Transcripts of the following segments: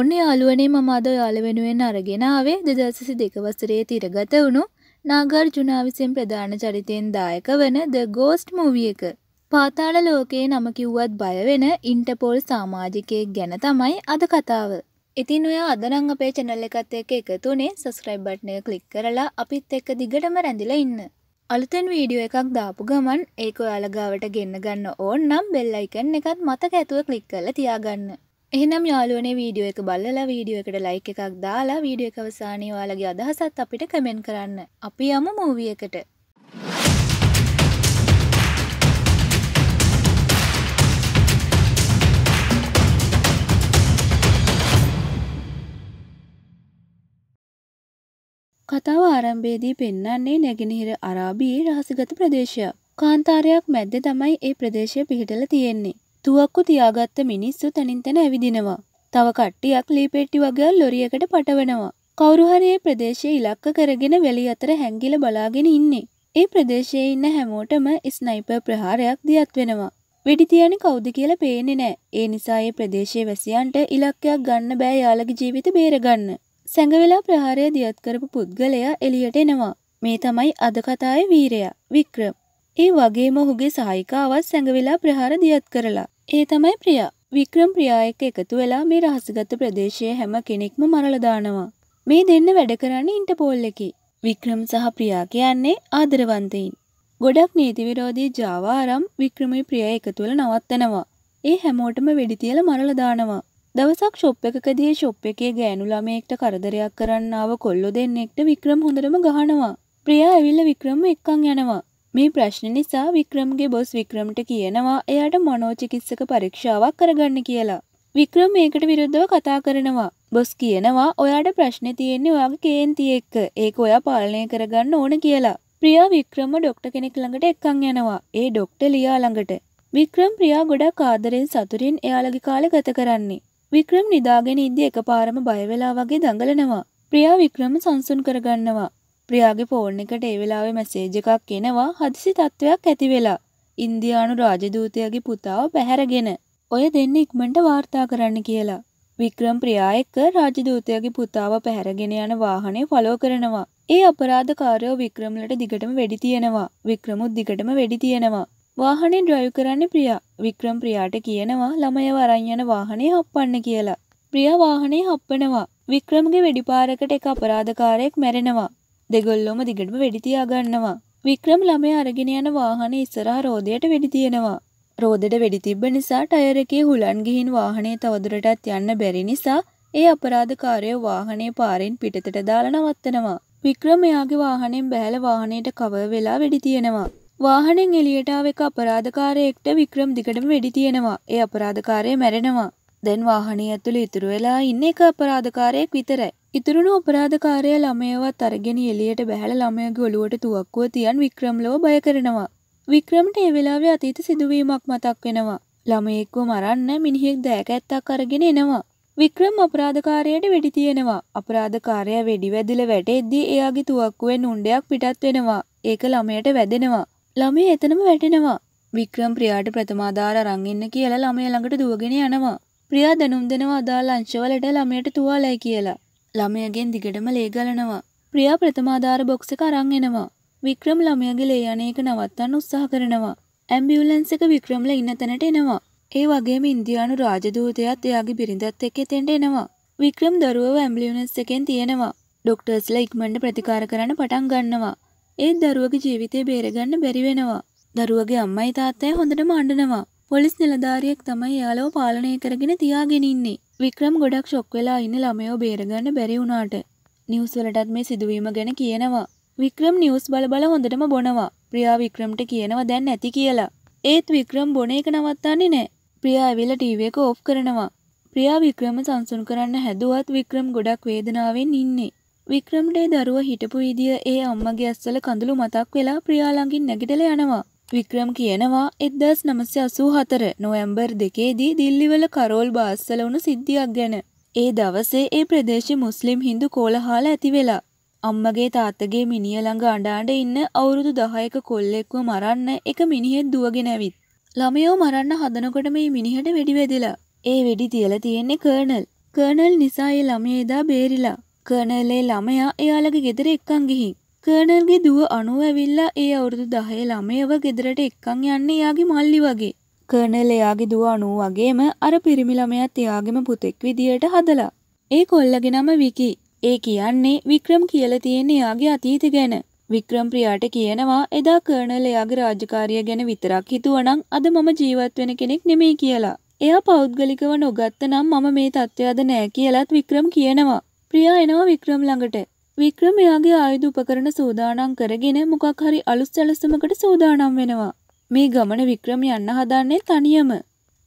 ඔන්න යාළුවනේ මම අද යාල වෙනුවෙන් අරගෙන ආවේ දෙදසසි දෙක වසරේ තිරගත වුණු නාගර් ජුනා විසින් ප්‍රධාන චරිතයෙන් දායක වන ද ගෝස්ට් මූවිය එක. පාතාල ලෝකයේ නම කිව්වත් බය වෙන ඉන්ටපෝල් සාමාජිකයෙක් ගැන තමයි අද කතාව. ඉතින් ඔයා අදනං අපේ චැනල් එකත් එක්ක එකතුනේ සස්ක්‍රයිබ් බට්නය කලික් කරලා අපිත් එක්ක දිගටම රැඳිලා ඉන්න. අලුතෙන් වීඩියෝ එකක් දාපු ගමන් ඒක ඔයාලගාවට ගෙන්න්න ගන්න ඕන්නම් බෙල්ලයිකන් එකත් මතක ඇතුව කලික් කරලා තියාගන්න. එහෙනම් යාළුවනේ වීඩියෝ එක බලලා වීඩියෝ එකට ලයික් එකක් දාලා වීඩියෝ එක අවසානයේ ඔයාලගේ අදහසත් අපිට කමෙන්ට් කරන්න. අපි යමු මූවී එකට. කතාව ආරම්භයේදී පෙන්වන්නේ නැගෙනහිර අරාබියේ රහසිගත ප්‍රදේශයක්. කාන්තාරයක් මැද්දේ තමයි ඒ ප්‍රදේශය පිහිටලා තියෙන්නේ. තුවක්කු තියාගත්ත මිනිස්සු තැනින් තැන ඇවිදිනවා. තව කට්ටියක් ලීපෙට්ටි වගේ ලොරියකට පටවනවා. කවුරුහරයේ ප්‍රදේශය ඉලක්ක කරගෙන වැලි අතර හැංගිල බලාගෙන ඉන්නේ. ඒ ප්‍රදේශයේ ඉන්න හැමෝටම ස්නයිපර් ප්‍රහාරයක් දියත් වෙනවා. වෙඩි තියන්නේ කවුද කියලා පේන්නේ නැහැ. ඒ නිසා ඒ ප්‍රදේශයේ වැසියන්ට ඉලක්කයක් ගන්න බෑ යාළගේ ජීවිත බේරගන්න. සැඟවෙලා ප්‍රහාරය දියත් කරපු පුද්ගලයා එළියට එනවා. මේ තමයි අද කතාවේ වීරයා වික්‍රම්. ඒ වගේම ඔහුගේ සායිකාවත් සැඟවෙලා ප්‍රහාර දියත් කරලා. ඒ තමයි ප්‍රියා. වික්‍රම් ප්‍රියා එක්ක එකතු වෙලා මේ රහසගත ප්‍රදේශයේ හැම කෙනෙක්ම මරලා දානවා. මේ දෙන්න වැඩ කරන්නේ ඉන්ටර්පෝල් එකේ. වික්‍රම් සහ ප්‍රියා කියන්නේ ආදරවන්තයින්. ගොඩක් නීති විරෝධී ජාවා ආරම් වික්‍රමයි ප්‍රියා එකතු වෙලා නවත්තනවා. ඒ හැමෝටම වෙඩි තියලා මරලා දානවා. දවසක් ෂොප් එකකදී ෂොප් එකේ ගෑනු ළමයෙක්ට කරදරයක් කරන්න ආව කොල්ලෝ දෙන්නෙක්ට වික්‍රම් හොඳටම ගහනවා. ප්‍රියා ඇවිල්ලා වික්‍රම්ව එක්කන් යනවා. මේ ප්‍රශ්න නිසා වික්‍රම්ගේ බොස් වික්‍රම්ට කියනවා එයාට මනෝචිකිත්සක පරීක්ෂාවක් කරගන්න කියලා. වික්‍රම් මේකට විරුද්ධව කතා කරනවා. බොස් කියනවා ඔයාට ප්‍රශ්න තියෙන්නේ ඔයාගේ කේන්ති එක්ක. ඒක ඔයා පාලනය කරගන්න ඕන කියලා. ප්‍රියා වික්‍රම ඩොක්ට කෙනෙක් ළඟට එක්කන් යනවා. ඒ ඩොක්ට ලියා ළඟට. වික්‍රම් ප්‍රියා ගොඩක් ආදරෙන් සතුරින් එයාලගේ කාලෙ ගත කරන්නේ. වික්‍රම් නිදාගෙන ඉද්දි එකපාරම බයවෙලා වගේ දඟලනවා. ප්‍රියා වික්‍රම සංසුන් කරගන්නවා. ප්‍රියාගේ ෆෝන් එකට ඒ වෙලාවේ මැසේජ් එකක් එනවා හදිසි තත්ත්වයක් ඇති වෙලා. ඉන්දියානු රාජදූතයගේ පුතාව පැහැරගෙන ඔය දෙන්න ඉක්මනට වාර්තා කරන්න කියලා. වික්‍රම් ප්‍රියා එක්ක රාජදූතයගේ පුතාව පැහැරගෙන යන වාහනේ ෆලෝ කරනවා. ඒ අපරාධකාරයෝ වික්‍රම්ලට දිගටම වෙඩි තියෙනවා. වික්‍රමුත් දිගටම වෙඩි තියෙනවා. වාහනේ ඩ්‍රයිව් කරන්න ප්‍රියා. වික්‍රම් ප්‍රියාට කියනවා ළමයව අරන් යන වාහනේ හප්පන්න කියලා. ප්‍රියා වාහනේ හප්පනවා. වික්‍රම්ගේ වෙඩිපාරකට එක අපරාධකාරයෙක් මැරෙනවා. දෙගොල්ලොම දිගටම වෙඩි තියාගන්නවා. වික්‍රම ළමයා අරගෙන යන වාහනේ ඉස්සරහා රෝදයට වෙඩි තියෙනවා. රෝදට වෙඩි තිබ්බ නිසා ටයර් එකේ හුලන් ගිහින් වාහනේ තවදුරටත් යන්න බැරි නිසා ඒ අපරාධකාරයෝ වාහනේ පාරෙන් පිටතට දාලා නවත්තනවා. වික්‍රම එයාගේ වාහනෙන් බැහැල වාහනේට කවර් වෙලා වෙඩි තියෙනවා. වාහනෙන් එළියට ආව එක අපරාධකාරයෙක්ට වික්‍රම දිගටම වෙඩි තියෙනවා. ඒ අපරාධකාරය මැරෙනවා. දැන් වාහනේ ඇතුළේ ඉතුරු වෙලා ඉන්නේ එක අපරාධකාරයෙක් විතරයි. ඉතුරුන අපරාධකාරය ළමයවත් අරගෙන එලියට බැහල ළමයගේ ඔලුවට තුවක්කුව තියන් වික්‍රම්ලෝ බය කරනවා. වික්‍රමට ඒ වෙලාවේ අතීත සිදුවීමක් මතක් වෙනවා. ළමයෙක්ව මරන්න මිනිහෙක් දෑකඇත්තක් අරගෙන එනවා. වික්‍රම් අපරාධකාරයට වෙඩි තියෙනවා අපරාධකාරය වෙඩි වැදිල වැටෙද්දී එයාගේ තුවක්කුවෙන් උන්ඩයක් පිටත් වෙනවා ඒක ළමයට වැදෙනවා ළමය එතනම වැටෙනවා වික්‍රම් ප්‍රියාට ප්‍රථමාධාර රංගන්න කියලා ළමය ළඟට දුවගෙන යනවා ප්‍රියා දැනුම් දෙනවා අදාල අංශවලට ළමයට තුවාලයි කියලා ළමයගෙන් දිගටම ලේ ගලනවා. ප්‍රියා ප්‍රථමාධාර බොක්ස එක අරන් එනවා. වික්‍රම් ළමයගේ ලේ යන එක නවත්තන්න උත්සාහ කරනවා. ඇම්බියුලන්ස් එක වික්‍රම්ලා ඉන්න තැනට එනවා. ඒ වගේම ඉන්දියානු රාජදූතයත් එයාගේ බිරිඳත් එක්ක එතෙන්ට එනවා. වික්‍රම් දරුවව ඇම්බියුලන්ස් එකෙන් තියෙනවා. ඩොක්ටර්ස්ලා ඉක්මනට ප්‍රතිකාර කරන්න පටන් ගන්නවා. ඒත් දරුවගේ ජීවිතේ බේරගන්න බැරි වෙනවා. දරුවගේ අම්මයි තාත්තයි හොඳටම අඬනවා. පොලිස් නිලධාරියෙක් තමයි යාළුව පාලනය කරගෙන තියාගෙන ඉන්නේ. වික්‍රම් ගොඩක් ෂොක් වෙලා ඉන්න ළමයෝ බේරගන්න බැරි වුණාට. නිවුස් වලටත් මේ සිදුවීම ගැන කියනවා. වික්‍රම් නිවුස් බල බල හොඳටම බොනවා. ප්‍රියා වික්‍රම්ට කියනවා දැන් නැති කියලා. ඒත් වික්‍රම් බොන එක නවත්තන්නේ නැහැ. ප්‍රියා ඇවිල්ලා ටීවී එක ඕෆ් කරනවා. ප්‍රියා වික්‍රම සංසුන් කරන්න හැදුවත් වික්‍රම් ගොඩක් වේදනාවෙන් ඉන්නේ. වික්‍රම්ට දරුව හිටපු විදිය ඒ අම්මගේ ඇස්වල කඳුළු මතක් වෙලා ප්‍රියා ළඟින් නැගිටලා යනවා. වික්‍රම් කියනවා එදදස් නමස්්‍ය අසූ හතර නොවැම්බර් දෙකේදී දිල්ලිවල කරෝල් බාස්සල වුණු සිද්ධියක් ගැන. ඒ දවසේ ඒ ප්‍රදේශ මුස්ලිම් හින්දු කෝලහාල ඇතිවෙලා. අම්මගේ තාත්තගේ මිනිිය ළඟ අඩාඩ ඉන්න අවුරුදු දහයක කොල්ලෙක්ව මරන්න එක මිනිහෙත් දුවගෙනැවිත්. ළමයෝ මරන්න හදනකොට මේ මිනිහට වෙඩිවෙදිලා. ඒ වෙඩි තියල තියෙන්නේ කර්නල්. කර්නල් නිසා ඒ ළමයේදා බේරිලා. කර්නලේ ළමයා එයාලගේ ගෙදර එක්කං ගිහින්. කර්නල්ගේ දුව අනුව ඇවිල්ලා ඒ අවුරුදු දහය ළමයව ගෙදරට එක්කං යන්න එයාගේ මල්ලි වගේ. කර්නල් එයාගේ දුව අනුව වගේම අර පිරිමිළමයත් එයාගෙම පුතෙක් විදියට හදලා. ඒ කොල්ලගේ නම විකි. ඒ කියන්නේ වික්‍රම් කියල තියෙන එයාගේ අතීත ගැන. වික්‍රම් ප්‍රියාට කියනවා එදා කර්නල් එයාගේ රාජකාරිය ගැන විතරක් හිතුවනම් අද මම ජීවත් වෙන කෙනෙක් නෙමෙයි කියලා. එයා පෞද්ගලිකව නොගත්ත නම් මම මේ තත්ත්වයද නෑ කියලත් වික්‍රම් කියනවා. ප්‍රියා එනවා වික්‍රම් ළඟට වික්‍රම එයාගේ ආයුධ උපකරණ සූදානම් කරගෙන මොකක් හරි අලුත් සැලසුමකට සූදානම් වෙනවා. මේ ගමන වික්‍රම යන්න හදන්නේ තනියම.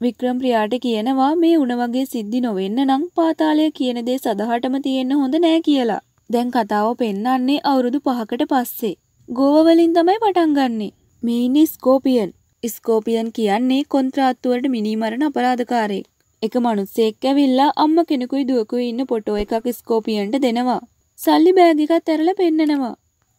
වික්‍රම ප්‍රියාට කියනවා මේ උණ වගේ සිද්ධි නොවෙන්න නම් පාතාලය කියන දේ සදහටම තියෙන්න හොඳ නෑ කියලා. දැන් කතාව පෙන්වන්නේ අවුරුදු 5කට පස්සේ. ගෝව වලින් තමයි පටන් ගන්නෙ. මේ ඉන්නේ ස්කෝපියන්. ස්කෝපියන් කියන්නේ කොන්ත්‍රාත්තු වලට මිනීමරණ අපරාධකාරයෙක්. එක මිනිස්සෙක් ඇවිල්ලා අම්ම කෙනෙකුයි දුවකුයි ඉන්න ෆොටෝ එකක් ස්කෝපියන්ට දෙනවා. සල්ලි බෑගිකත් ඇරලා පෙන්නනවා.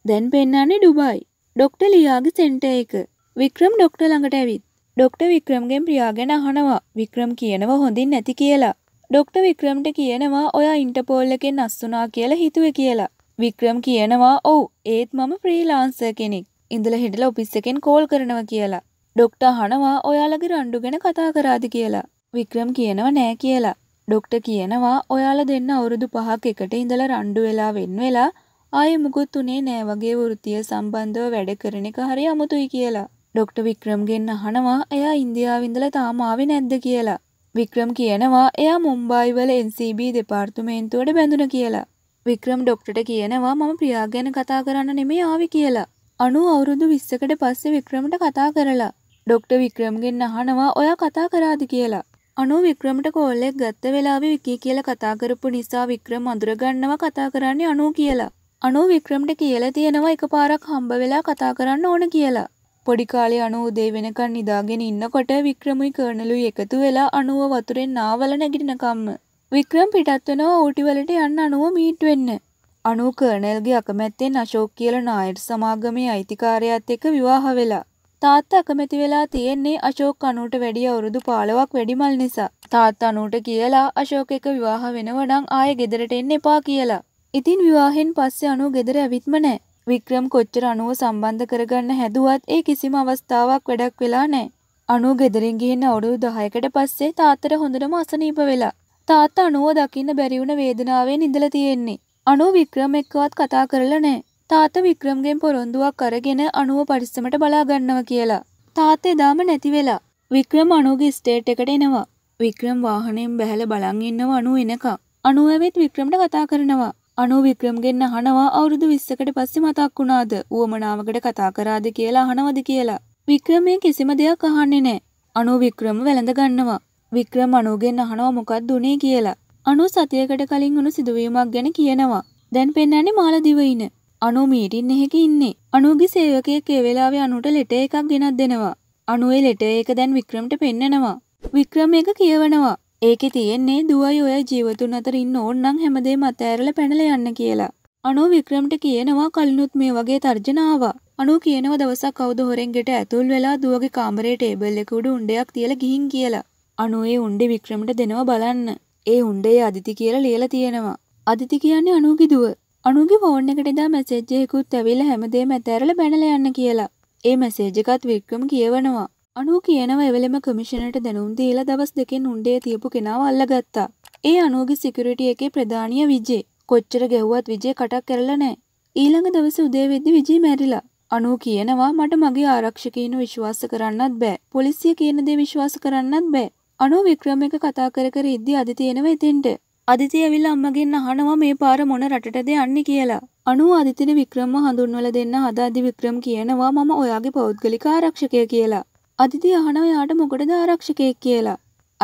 දැන් පෙන්නන්නේ ඩුබයි. ඩොක්ටර් ලියාගේ සෙන්ටර් එක. වික්‍රම් ඩොක්ටර් ළඟට ඇවිත්. ඩොක්ටර් වික්‍රම්ගෙන් ප්‍රියා ගැන අහනවා. වික්‍රම් කියනවා හොඳින් නැති කියලා. ඩොක්ටර් වික්‍රම්ට කියනවා ඔයා ඉන්ටර්පෝල් එකෙන් අස්සුනා කියලා හිතුවේ කියලා. වික්‍රම් කියනවා ඔව් ඒත් මම ෆ්‍රීලාන්සර් කෙනෙක්. ඉඳලා හිටලා ඔෆිස් එකෙන් කෝල් කරනවා කියලා. ඩොක්ටර් අහනවා ඔයාලගේ රණ්ඩු ගැන කතා කරාද කියලා. වික්‍රම් කියනවා නෑ කියලා. ඩොක්ට කියනවා ඔයාලා දෙන්න අවුරුදු පහක් එකට ඉඳලා රණ්ඩු වෙලා වෙන් වෙලා ආයෙ මුකුත් උනේ නෑ වගේ වෘතිය සම්බන්ධව වැඩ කරන එක හරි අමුතුයි කියලා. ඩොක්ට වික්‍රම්ගෙන් අහනවා එයා ඉන්දියාවිඳල තාමාවෙ නැද්ද කියලා. වික්‍රම් කියනවා එයා මුම්බයිවල NCB දෙපාර්තුමේන්තුවට බැඳුන කියලා. වික්‍රම් ඩොක්ටට කියනවා මම ප්‍රියා ගැන කතා කරන්න නෙමේ ආවි කියලා. අනු අවුරුදු විස්සකට පස්සේ වික්‍රමට කතා කරලා. ඩොක්ට වික්‍රම්ගෙන් අහනවා ඔයා කතා කරාද කියලා. අනු වික්‍රමට කෝල්ලෙක් ගත්ත වෙලාවේ විකී කියලා කතා කරපු නිසා වික්‍රම අඳුරගන්නවා කතා කරන්නේ අනු කියලා. අනු වික්‍රමට කියලා තියෙනවා එකපාරක් හම්බ වෙලා කතා කරන්න ඕන කියලා. පොඩි කාලේ අනු උදේ වෙනකන් නිදාගෙන ඉන්නකොට වික්‍රමුයි කර්නලුයි එකතු වෙලා අනුව වතුරෙන් නාවල නැගිටිනකම්ම වික්‍රම් පිටත් වෙනවා ඌටි වලට යන්න අනුව මීට් වෙන්න. අනු කර්නල්ගේ අකමැත්තෙන් අශෝක් කියලා නායට සමාගමේ අයිතිකාරයත් එක්ක විවාහ වෙලා තාත්තා අකමැති වෙලා තියෙන්නේ අශෝක් අනුට වැඩිය අවුරුදු 15ක් වැඩිමල් නිසා. තාත්තා අනුට කියලා අශෝක් එක විවාහ වෙනවා නම් ආයේ ගෙදරට එන්න එපා කියලා. ඉතින් විවාහෙන් පස්සේ අනු ගෙදර ඇවිත්ම නැහැ. වික්‍රම් කොච්චර අනුව සම්බන්ධ කරගන්න හැදුවත් ඒ කිසිම අවස්ථාවක් වැඩක් වෙලා නැහැ. අනු ගෙදරින් ගිහින් අවුරුදු 10කට පස්සේ තාත්තට හොඳටම අසනීප වෙලා. තාත්තා අනුව දකින්න බැරි වුණ වේදනාවෙන් ඉඳලා තියෙන්නේ. අනු වික්‍රම එක්කවත් කතා කරලා නැහැ. තාත වික්‍රම්ගෙන් පොරොන්දුවක් කරගෙන අනුව පරිස්සමට බලාගන්නව කියලා. තාත් එදාම නැති වෙලා. වික්‍රම් අනුගේ ස්ටේට් එකට එනවා. වික්‍රම් වාහනයෙන් බැහැල බලන් ඉන්නව අනු එනකම්. අනු ඇවිත් වික්‍රම්ට කතා කරනවා. අනු වික්‍රම්ගෙන් අහනවා අවුරුදු 20කට පස්සේ මතක් වුණාද? ඌමනාවකට කතා කරාද කියලා අහනවද කියලා. වික්‍රම් කිසිම දෙයක් අහන්නේ නැහැ. අනු වික්‍රම වැළඳ ගන්නවා. වික්‍රම් අනුගෙන් අහනවා මොකක්ද උනේ කියලා. අනු සතියකට කලින් උණු සිදුවීමක් ගැන කියනවා. දැන් පෙන්වන්නේ මාළදිවයින. අනු මීටින් එහෙක ඉන්නේ. අනුගේ සේවකයෙක් ඒ වෙලාවේ අනුට ලෙටර් එකක් ගෙනත් දෙනවා. අනුවේ ලෙටර් එක දැන් වික්‍රම්ට පෙන්නනවා. වික්‍රම එක කියවනවා. ඒකේ තියෙන්නේ දුවයි ඔය ජීවතුන් අතර ඉන්න ඕන නම් හැමදේම අතෑරලා පැනලා යන්න කියලා. අනු වික්‍රම්ට කියනවා කලිනුත් මේ වගේ තර්ජන ආවා. අනු කියනවා දවසක් කවුද හොරෙන් ගෙට ඇතුල් වෙලා දුවගේ කාමරේ ටේබල් එක උඩ උණ්ඩයක් තියලා ගිහින් කියලා. අනු ඒ උණ්ඩේ වික්‍රමට දෙනවා බලන්න. ඒ උණ්ඩේ අදිති කියලා ලියලා තියෙනවා. අදිති කියන්නේ අනුගේ දුව. අනුගේ ෆෝන් එකට ඉදා මැසේජ් එකකුත් ඇවිල්ලා හැමදේම ඇතැරලා බැනලා යන්න කියලා. ඒ මැසේජ් එකත් වික්‍රම කියවනවා. අනු කියනව එවලෙම කමිෂණට දැනුම් දීලා දවස් දෙකෙන් උණ්ඩේ තියපු කෙනාව අල්ලගත්තා. ඒ අනුගේ සිකියුරිටි එකේ ප්‍රධානිය විජේ. කොච්චර ගැහුවත් විජේ කටක් කරලා නැහැ. ඊළඟ දවසේ උදේ වෙද්දි විජේ මැරිලා. අනු කියනවා මට මගේ ආරක්ෂකයිනු විශ්වාස කරන්නත් බෑ. පොලිසිය කියන දේ විශ්වාස කරන්නත් බෑ. අනු වික්‍රම එක කතා කර කර ඉද්දි අදි තියෙනවා එතෙන්ට. අදිති ඇවිල්ලා අම්මගෙන් අහනවා මේ පාර මොන රටටද යන්නේ කියලා. අනුව අදිතිට වික්‍රම්ව හඳුන්වලා දෙන්න හදාදි වික්‍රම් කියනවා මම ඔයාගේ පෞද්ගලික ආරක්ෂකය කියලා. අදිති අහනවා එයාට මොකටද ආරක්ෂකයෙක් කියලා.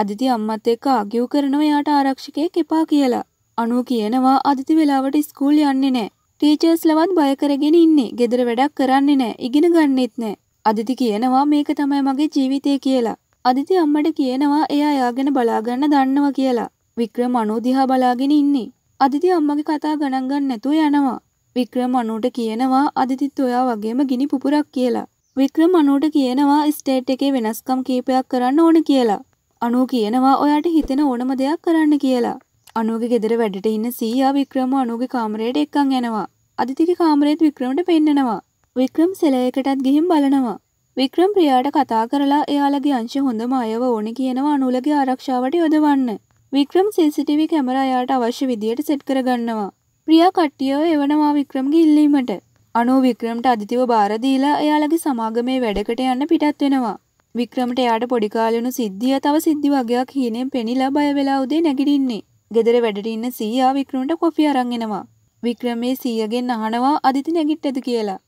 අදිති අම්මත් එක්ක ආගියු කරනවා එයාට ආරක්ෂකයෙක් එපා කියලා. අනුව කියනවා අදිති වෙලාවට ස්කූල් යන්නේ නැහැ. ටීචර්ස්ලවත් බය කරගෙන ඉන්නේ. ගෙදර වැඩක් කරන්නේ නැහැ. ඉගෙන ගන්නෙත් නැහැ. අදිති කියනවා මේක තමයි මගේ ජීවිතය කියලා. අදිති අම්මට කියනවා එයා එයාගෙන බලාගන්න දන්නවා කියලා. වික්‍රම අනෝදිහා බලාගෙන ඉන්නේ. අදිති අම්මගේ කතා ගණන් ගන්න නැතුව යනවා. වික්‍රම අනුට කියනවා අදිතිත් ඔයා වගේම ගිනි පුපුරක් කියලා. වික්‍රම අනුට කියනවා ස්ටේට් එකේ වෙනස්කම් කීපයක් කරන්න ඕන කියලා. අනු කියනවා ඔයාට හිතෙන ඕනම දෙයක් කරන්න කියලා. අනුගේ ගෙදර වැඩට ඉන්න සීයා වික්‍රම අනුගේ කාමරයට එක්කන් යනවා. අදිතිගේ කාමරේත් වික්‍රමට පෙන්නනවා. වික්‍රම සෙලයකටත් ගිහින් බලනවා. වික්‍රම් ප්‍රියාට කතා කරලා එයාලගේ අංශ හොඳම අයව ඕන කියනවා අනුලගේ ආරක්ෂාවට යොදවන්න. වික්‍රම් CCTV කැමරා යාට අවශ්‍ය විදියට සෙට් කරගන්නවා. ප්‍රියා කට්ටියව එවනවා වික්‍රම්ගේ ඉල්ලීමට. අනෝ වික්‍රමට අධිතිව බාර දීලා එයාලගේ සමාගමේ වැඩකට යන්න පිටත් වෙනවා. වික්‍රමට එයාට පොඩි කාලෙණු සිද්ධිය තව සිද්ධි වගයක් හීනෙන් පෙනිලා බය වෙලා උදේ නැගිටින්නේ. ගෙදර වැඩට ඉන්න සීයා වික්‍රමට කොෆි අරන් එනවා. වික්‍රම මේ සීයාගෙන් අහනවා අදිති නැගිට්ටද කියලා.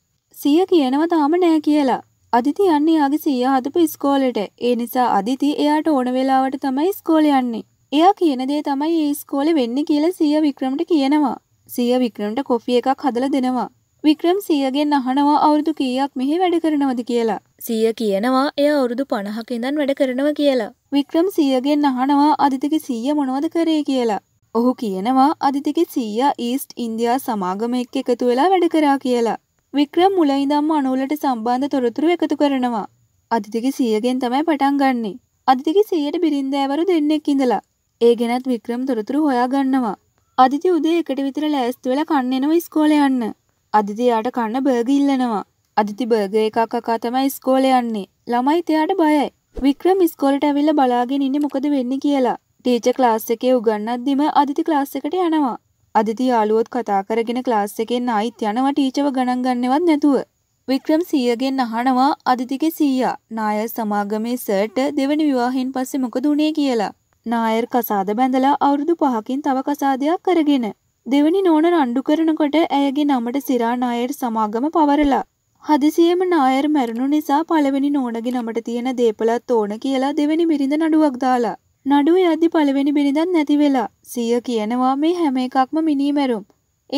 සීයා කියනවා තාම නෑ කියලා. අදිති යන්නේ යාගේ සීයා හදපු ඉස්කෝලේට. ඒ නිසා අදිති එයාට ඕන වෙලාවට තමයි ඉස්කෝලේ යන්නේ. එයා කියන දේ තමයි ඒ ස්කෝලේ වෙන්නේ කියලා සිය වික්‍රමට කියනවා. සිය වික්‍රමට කොෆි එකක් හදලා දෙනවා. වික්‍රම් සියගෙන් අහනවා අවුරුදු කීයක් මෙහි වැඩ කරනවද කියලා. සිය කියනවා එය අවුරුදු පණහක ඉඳන් වැඩ කරනවා කියලා. වික්‍රම් සියගෙන් අහනවා අදිතගේ සීය මොනවද කරේ කියලා. ඔහු කියනවා අදිතගේ සීයා ඊස්ට් ඉන්දියා සමාගම එක්ක එකතු වෙලා වැඩ කරා කියලා. වික්‍රම් මුල ඉඳන්ම අනුවලට සම්බන්ධ තොරතුරු එකතු කරනවා. අදිතගේ සීයගෙන් තමයි පටන් ගන්නෙ. අදිතගේ සීයට බිරින්දෑවරු දෙන්නෙක් ඉඳලා ඒ ගැනත් වික්‍රම් තොරතුරු හොයා ගන්නවා. අදිති උදේ එකට විතර ලෑස්ති වෙලා කන්න එනවා ඉස්කෝලේ යන්න. අදිති යාට කන්න බර්ග ඉල්ලනවා. අදිති බර්ග එකක් අකා තමයි ඉස්කෝලේ යන්නේ. ළමයි තයාට බයයි. වික්‍රම් ඉස්කෝලට ඇවිල්ලා බලාගෙන ඉන්නේ මොකද වෙන්නේ කියලා. ටීචර් ක්ලාස් එකේ උගන්වද්දිම අදිති ක්ලාස් එකට යනවා. අදිති යාළුවොත් කතා කරගෙන ක්ලාස් එකෙන් ආයිත් යනවා ටීචව ගණන් ගන්නවත් නැතුව. වික්‍රම් සීයගෙන් අහනවා අදිතිගේ සීයා නාය සමාගමේ සර්ට දෙවනි විවාහයෙන් පස්සේ මොකද උනේ කියලා. නායර් කසාද බැඳලා අවුරුදු පහකින් තව කසාදයක් කරගෙන. දෙවනි නෝන රණ්ඩු කරනකොට ඇයගේ නමට සිරා නායර් සමාගම පවරලා. හදිසියෙම නායර් මැරුණු නිසා පළවෙනි නෝනගේ නමට තියෙන දේපලත් ඕන කියලා දෙවැනි බිරිඳ නඩුවක් දාලා. නඩුව යද්දි පළවෙනි බිරිඳත් නැති වෙලා. සිය කියනවා මේ හැම එකක්ම මිනීමැරුම්.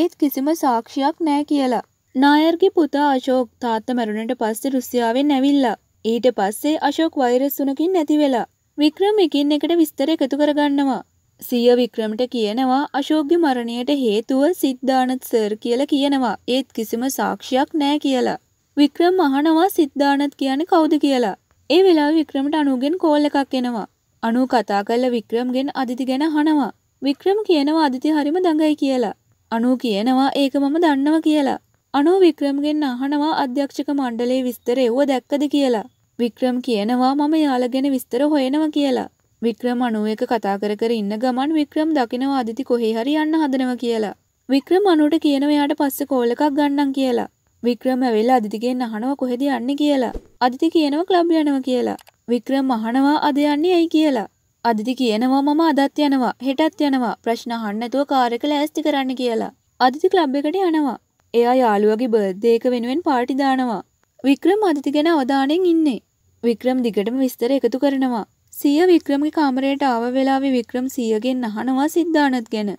ඒත් කිසිම සාක්ෂියක් නෑ කියලා. නායර්ගේ පුතා අශෝක් තාත්ත මැරුණට පස්සේ රුසියාවෙන් ඇවිල්ලා. ඊට පස්සේ අශෝක් වෛරස් තුනකින් නැති වෙලා වික්‍රම එකින් එකට විස්තර එකතු කරගන්නවා. සිය වික්‍රමට කියනවා අශෝක්ගේ මරණයට හේතුව සිද්ධානත් සර් කියලා කියනවා. ඒත් කිසිම සාක්ෂියක් නෑ කියලා. වික්‍රම අහනවා සිද්ධානත් කියන්නේ කවුද කියලා. ඒ වෙලාවේ වික්‍රමට අනුගෙන් කෝල් එකක් එනවා. අනු කතා කරලා වික්‍රම්ගෙන් අදිති ගැන අහනවා. වික්‍රම් කියනවා අදිති හරිම දඟයි කියලා. අනු කියනවා ඒක මම දන්නවා කියලා. අනු වික්‍රම්ගෙන් අහනවා අධ්‍යක්ෂක මණ්ඩලයේ විස්තර එව්ව දැක්කද කියලා. වික්‍රම් කියනවා මම යාලගෙන විස්තර හොයනවා කියලා. වික්‍රම අනුව එක කතා කර කර ඉන්න ගමන් වික්‍රම් දකිනවා අදිති කොහේ හරි යන්න හදනවා කියලා. වික්‍රම අනුවට කියනවා එයාට පස්සේ කෝල් එකක් ගන්නම් කියලා. වික්‍රම ඇවිල්ලා අදිතිගෙන් අහනවා කොහෙද යන්නේ කියලා. අදිති කියනවා ක්ලබ් යනවා කියලා. වික්‍රම අහනවා අද යන්නේ ඇයි කියලා. අදිති කියනවා මම අදත් යනවා හෙටත් යනවා ප්‍රශ්න අහන්න නැතුව කාර් එක ලෑස්ති කරන්න කියලා. අදිති ක්ලබ් එකට යනවා. එයා යාළුවගේ බර්ත්ඩේ එක වෙනුවෙන් පාටි දානවා. වික්‍රම අදිති ගැන අවධානයෙන් ඉන්නේ. වික්‍රම් දිගටම විස්තර එකතු කරනවා. සිය වික්‍රමගේ කාමරයට ආව වෙලාවේ වික්‍රම් සියගෙන් අහනවා සිද්ධානත් ගැන.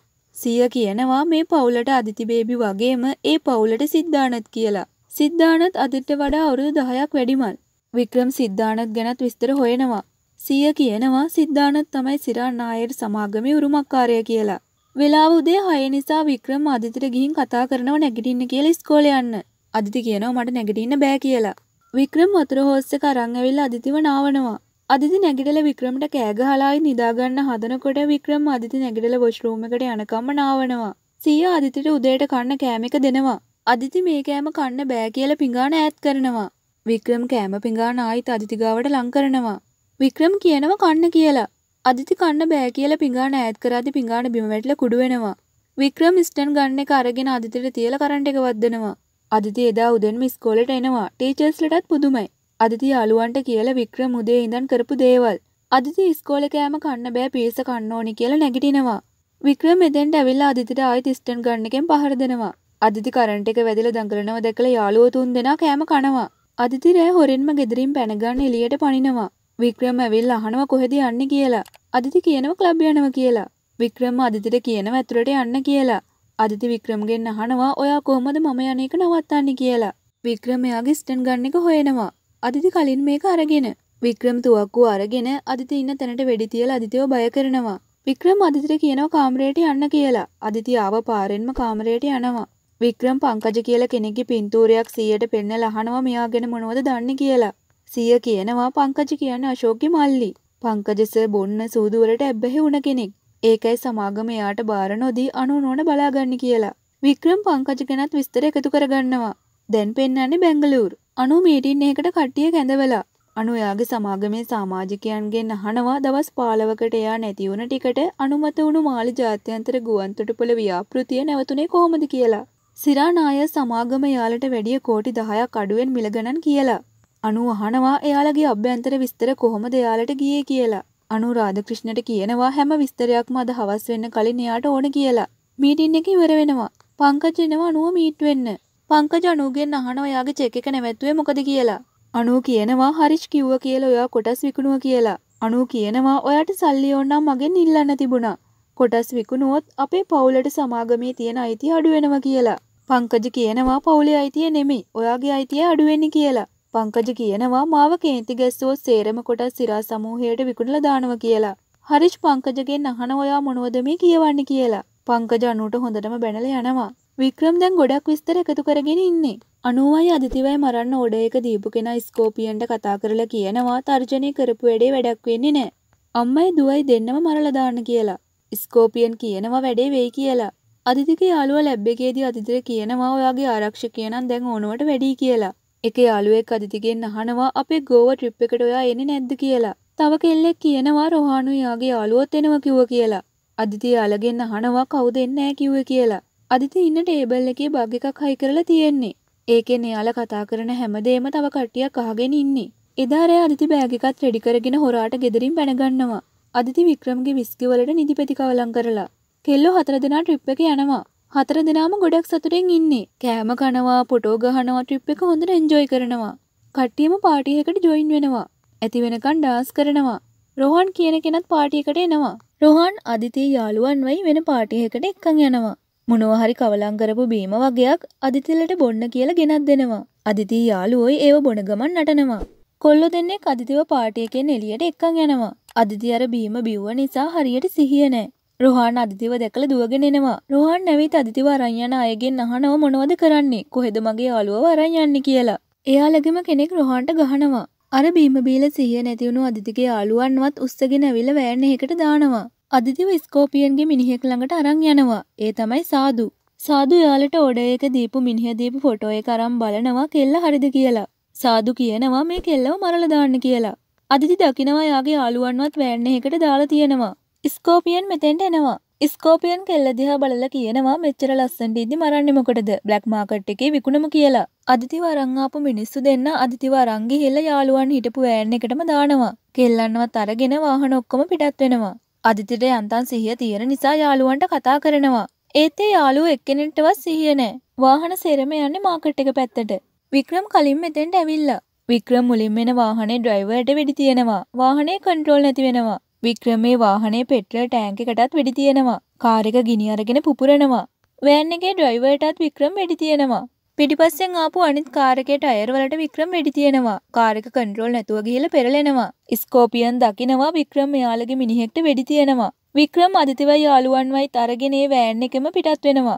සිය කියනවා මේ පවුලට අදිති බේබි වගේම ඒ පවුලට සිද්ධානත් කියලා. සිද්ධානත් අදිට වඩා අවුරුදු 10ක් වැඩිමල්. වික්‍රම් සිද්ධානත් ගැනත් විස්තර හොයනවා. සිය කියනවා සිද්ධානත් තමයි සිරා නායර් සමාගමේ උරුමකාරය කියලා. වෙලාව උදේ 6 නිසා වික්‍රම් අදිතට ගිහින් කතා කරනව නැගිටින්න කියලා ඉස්කෝලේ යන්න. අදිති කියනවා මට නැගිටින්න බෑ කියලා. වික්‍රම් වතුර හෝස් එක අරන් ඇවිල්ලා අදිතිව නාවනවා. අදිති නැගිටලා වික්‍රමට කෑ ගහලායි නිදාගන්න හදනකොට වික්‍රම අදිති නැගිටලා වොෂ්රූම් එකට යනකම්ම නාවනවා. සීයා අදිතිට උදේට කන්න කෑම එක දෙනවා. අදිති මේ කෑම කන්න බෑ කියලා පිඟාන ඈත් කරනවා. වික්‍රම් කෑම පිඟාන ආයිත් අදිති ගාවට ලං කරනවා. වික්‍රම් කියනවා කන්න කියලා. අදිති කන්න බෑ කියලා පිඟාන ඈත් කරද්දි පිඟාන බිම වැටලා කුඩු වෙනවා. වික්‍රම් ස්ටන් ගන්න එක අරගෙන අදිතිට තියලා කරන්ට් එක වද්දනවා. අදිති එදා උදෙන්ම ස්කෝලට එනවා ටීචර්ස්ලටත් පුදුමයි. අදිති අලුවන්ට කියල වික්‍රම උදේ ඉඳන් කරපු දේවල්. අදිති ස්කෝල කෑම කන්න බෑ පිරිස කන්න ඕනි කියලා නැගිටිනවා. වික්‍රම මෙතෙන්ට ඇවිල්ලා අදිතට ආයිත් ස්ටන් ගන්න එකෙන් පහර දෙනවා. අදිති කරන්ට එක වැදිල දඟලනව දැකලා යාළුවෝ තුන් දෙනා කෑම කනවා. අදිති රෑ හොරෙන්ම ගෙදරින් පැනගන්න එළියට පනිනවා. වික්‍රම ඇවිල්ලා අහනවා කොහෙද යන්නේ කියලා. අදිති කියනවා ක්ලබ් යනවා කියලා. වික්‍රම අදිතිට කියනවා ඇතුළට යන්න කියලා. අදිති වික්‍රමගෙන් අහනවා ඔයා කොහොමද මම යන එක නවත්තන්න කියලා. වික්‍රම එයාගේ ස්ටන් ගන්න එක හොයනවා. අදිති කලින් මේක අරගෙන. වික්‍රම තුවක්කුව අරගෙන අදිති ඉන්න තැනට වෙඩි තියලා අදිතිව බය කරනවා. වික්‍රම අදිතිට කියනවා කාමරයට යන්න කියලා. අදිති ආව පාරෙන්ම කාමරයට යනවා. වික්‍රම් පංකජ කියල කෙනෙක්ගේ පින්තූරයක් සියයට පෙන්න ලහනවා මෙයාගෙන මොනවද දන්න කියලා. සිය කියනවා පංකජ කියන අශෝකි මල්ලි. පංකජස බොන්න සූදුවලට ඇබ්බැහි වුණ කෙනෙක්. ඒකයි සමාගම එයාට බාර නොදී අනුනෝන බලාගන්න කියලා. වික්‍රම් පංකජ ගැනත් විස්තර එකතු කරගන්නවා. දැන් පෙන්න්නන්නේ බැංගලූර්. අනු මීටින් ඒකට කට්ටිය කැඳවලා. අනු එයාගේ සමාගමේ සාමාජිකයන්ගෙන් අහනවා දවස් පාලවකට එයා නැතිවුණ ටිකට අනුමත වුණු මාලි ජාත්‍යන්තර ගුවන්තොටුපොළ ව්‍යාපෘතිය නැවතුනේ කොහොමද කියලා. සිරානාය සමාගම යාලට වැඩිය කෝටි දහයක් අඩුවෙන් මිලගණන් කියලා. අනු අහනවා එයාලගේ අභ්‍යන්තර විස්තර කොහොම දෙයාලට ගිය කියලා අනුරාධකෘෂ්ණට කියනවා හැම විස්තරයක්ම අද හවස් වෙන්න කලින් එයාට ඕන කියලා. මීටින් එක ඉවර වෙනවා. පංකජ එනවා අනුව මීට් වෙන්න. පංකජ අනුගෙන් අහනවා එයාගේ චෙක් එක නැවැත්තුවේ මොකද කියලා. අනුව කියනවා හරිෂ් කිව්ව කියලා ඔයා කොටස් විකුණුව කියලා. අනුව කියනවා ඔයාට සල්ලි ඕන්නම් මගෙන් ඉල්ලන්න තිබුණා. කොටස් විකුණුවොත් අපේ පවුලට සමාගමේ තියෙන අයිති අඩුවෙනවා කියලා. පංකජ කියනවා පවුලේ අයිතිය නෙමෙයි. ඔයාගේ අයිතිය අඩුවෙන්නේ කියලා. පංකජ කියනවා මාව කේන්ති ගැස්සුවොත් සේරම කොටස් සිරා සමූහයට විකුණලා දානවා කියලා. හරිෂ් පංකජගෙන් අහන ඔයා මොනවද මේ කියවන්නේ කියලා. පංකජ අනුට හොඳටම බැනලා යනවා. වික්‍රම් දැන් ගොඩක් විස්තර එකතු කරගෙන ඉන්නේ. අනුවයි අධිතිවයි මරන්න ඔඩ එක දීපු කෙනා ස්කෝපියන්ට කතා කරලා කියනවා තර්ජනය කරපු වැඩේ වැඩක් වෙන්නේ නැහැ. අම්මයි දුවයි දෙන්නම මරලා දාන්න කියලා. ස්කෝපියන් කියනවා වැඩේ වෙයි කියලා. අධිතික යාළුවා ලැබ් එකේදී අධිතිර කියනවා ඔයාගේ ආරක්ෂකයා නම් දැන් ඕනුවට වැඩි කියලා. එක යාළුවෙක් අදිතිගෙන් අහනවා අපේ ගෝව ට්‍රිප් එකට ඔයා එන්නේ නැද්ද කියලා. තව කෙල්ලෙක් කියනවා රොහානු යාගේ යාළුවොත් එනවා කිව්ව කියලා. අදිති යාළගෙන් අහනවා කවුද එන්නේ නැහැ කිව්වේ කියලා. අදිති ඉන්න ටේබල් එකේ බග් එකක් හයි කරලා තියෙන්නේ. ඒකෙන් එයාලා කතා කරන හැමදේම තව කට්ටියක් අහගෙන ඉන්නේ. එදා රෑ අදිති බෑග් එකත් රෙඩි කරගෙන හොරාට ගෙදරින් පැන ගන්නවා. අදිති වික්‍රම්ගේ විස්කි වලට නිදි ප්‍රතිකවලම් කරලා. කෙල්ලෝ හතර දෙනා ට්‍රිප් එක යනවා. හතර දෙනාම ගොඩක් සතුරෙන් ඉන්නේ කෑම කනවා පොටෝ ගහනවා ට්‍රිප් එක හොඳට එන්ජොයි කරනවා කට්ටියම පාටි එකට ජොයින් වෙනවා ඇති වෙනකන් ඩාස් කරනවා රොහන් කියන කෙනත් පාටි එකට එනවා රොහන් අදිතේ යාළුවන් වයි වෙන පාටි එකට එක්කන් යනවා මොනවා හරි කවලම් කරපු බීම වගේක් අදිතිලට බොන්න කියලා ගෙනත් දෙනවා අදිතී යාළුවෝයි ඒව බොන ගමන් නටනවා කොල්ලො දෙන්නේ අදිතිව පාටියකෙන් එලියට එක්කන් යනවා අදිති අර බීම බිව්ව නිසා හරියට සිහිය නෑ රොහන් අධිතිව දැකළ දුවගෙන එනවා. රොහන් නැවීත අධිතිව අරන් යන අයගෙන් අහනව මොනවද කරන්නේ? කොහෙද මගේ යාළුවව අරන් යන්නේ කියලා. එයාලගෙම කෙනෙක් රොහන්ට ගහනවා. අර බීම බීලා සිහිය නැති වුණු අධිතිගේ යාළුවන්වත් උස්සගෙන ඇවිල්ලා වෑන් එකකට දානවා. අධිතිව ස්කෝපියන්ගේ මිනිහෙක් ළඟට අරන් යනවා. ඒ තමයි සාදු. සාදු යාලට ඕඩර් එක දීපු මිනිහ දීපු ෆොටෝ එක අරන් බලනවා කෙල්ල හරිද කියලා. සාදු කියනවා මේ කෙල්ලව මරලා දාන්න කියලා. අදිති දකිනවා යාගේ යාළුවන්වත් වෑන් එකකට දාලා තියෙනවා. ස්කෝපියන් මෙතෙන්ට එනවා ස්කෝපියන් කෙල්ල දිහා බලල කියනවා මෙච්චර ලස්සන්ට ඉදි මරන්න මොකටද බ්ලක් මාකට් එකේ විකුණම කියලා අධිතිව අරංආපු මිනිස්සු දෙන්න අධිතිව අරංගි හෙල්ල යාළුවන් හිටපු වෑන් එකටම දානවා කෙල්ලන්නවත් අරගෙන වාහන ඔක්කොම පිටත් වෙනවා අධිතිට යන්තන් සිහිය තියෙන නිසා යාළුවන්ට කතා කරනවා ඒත් ඒ යාළුවෝ එක්කෙනෙක්ටවත් සිහිය නෑ වාහන සෙරම යන්නේ මාකට් එක පැත්තට වික්‍රම් කලින් මෙතෙන්ට ඇවිල්ලා වික්‍රම් මුලින්ම එන වාහනේ ඩ්‍රයිවර්ට වෙඩි තියෙනවා වාහනේ කන්ට්‍රෝල් නැති වෙනවා වික්‍රමේ වාහනේ පෙට්‍රල් ටෑන්ක එකටත් වෙඩි තියෙනවා කාරක ගිනි අරගෙන පුපුරනවා වෑන් එකේ ඩ්‍රයිවර්ටත් වික්‍රම් වැඩි තියෙනවා පිටිපස්සෙන් ආපු අනිත් කාරකයට අයරවලට වික්‍රම් වැඩි තියෙනවා කාරක කන්ට්‍රෝල් නැතුව ගිහිල පෙරලෙනවා ස්කෝපියන් දකිනවා වික්‍රම් එයාලගේ මිනිහෙක්ට වැඩි තියෙනවා වික්‍රම් අධිතිවයි යාළුවන්වයි තරගෙනේ වෑන් එකෙම පිටත් වෙනවා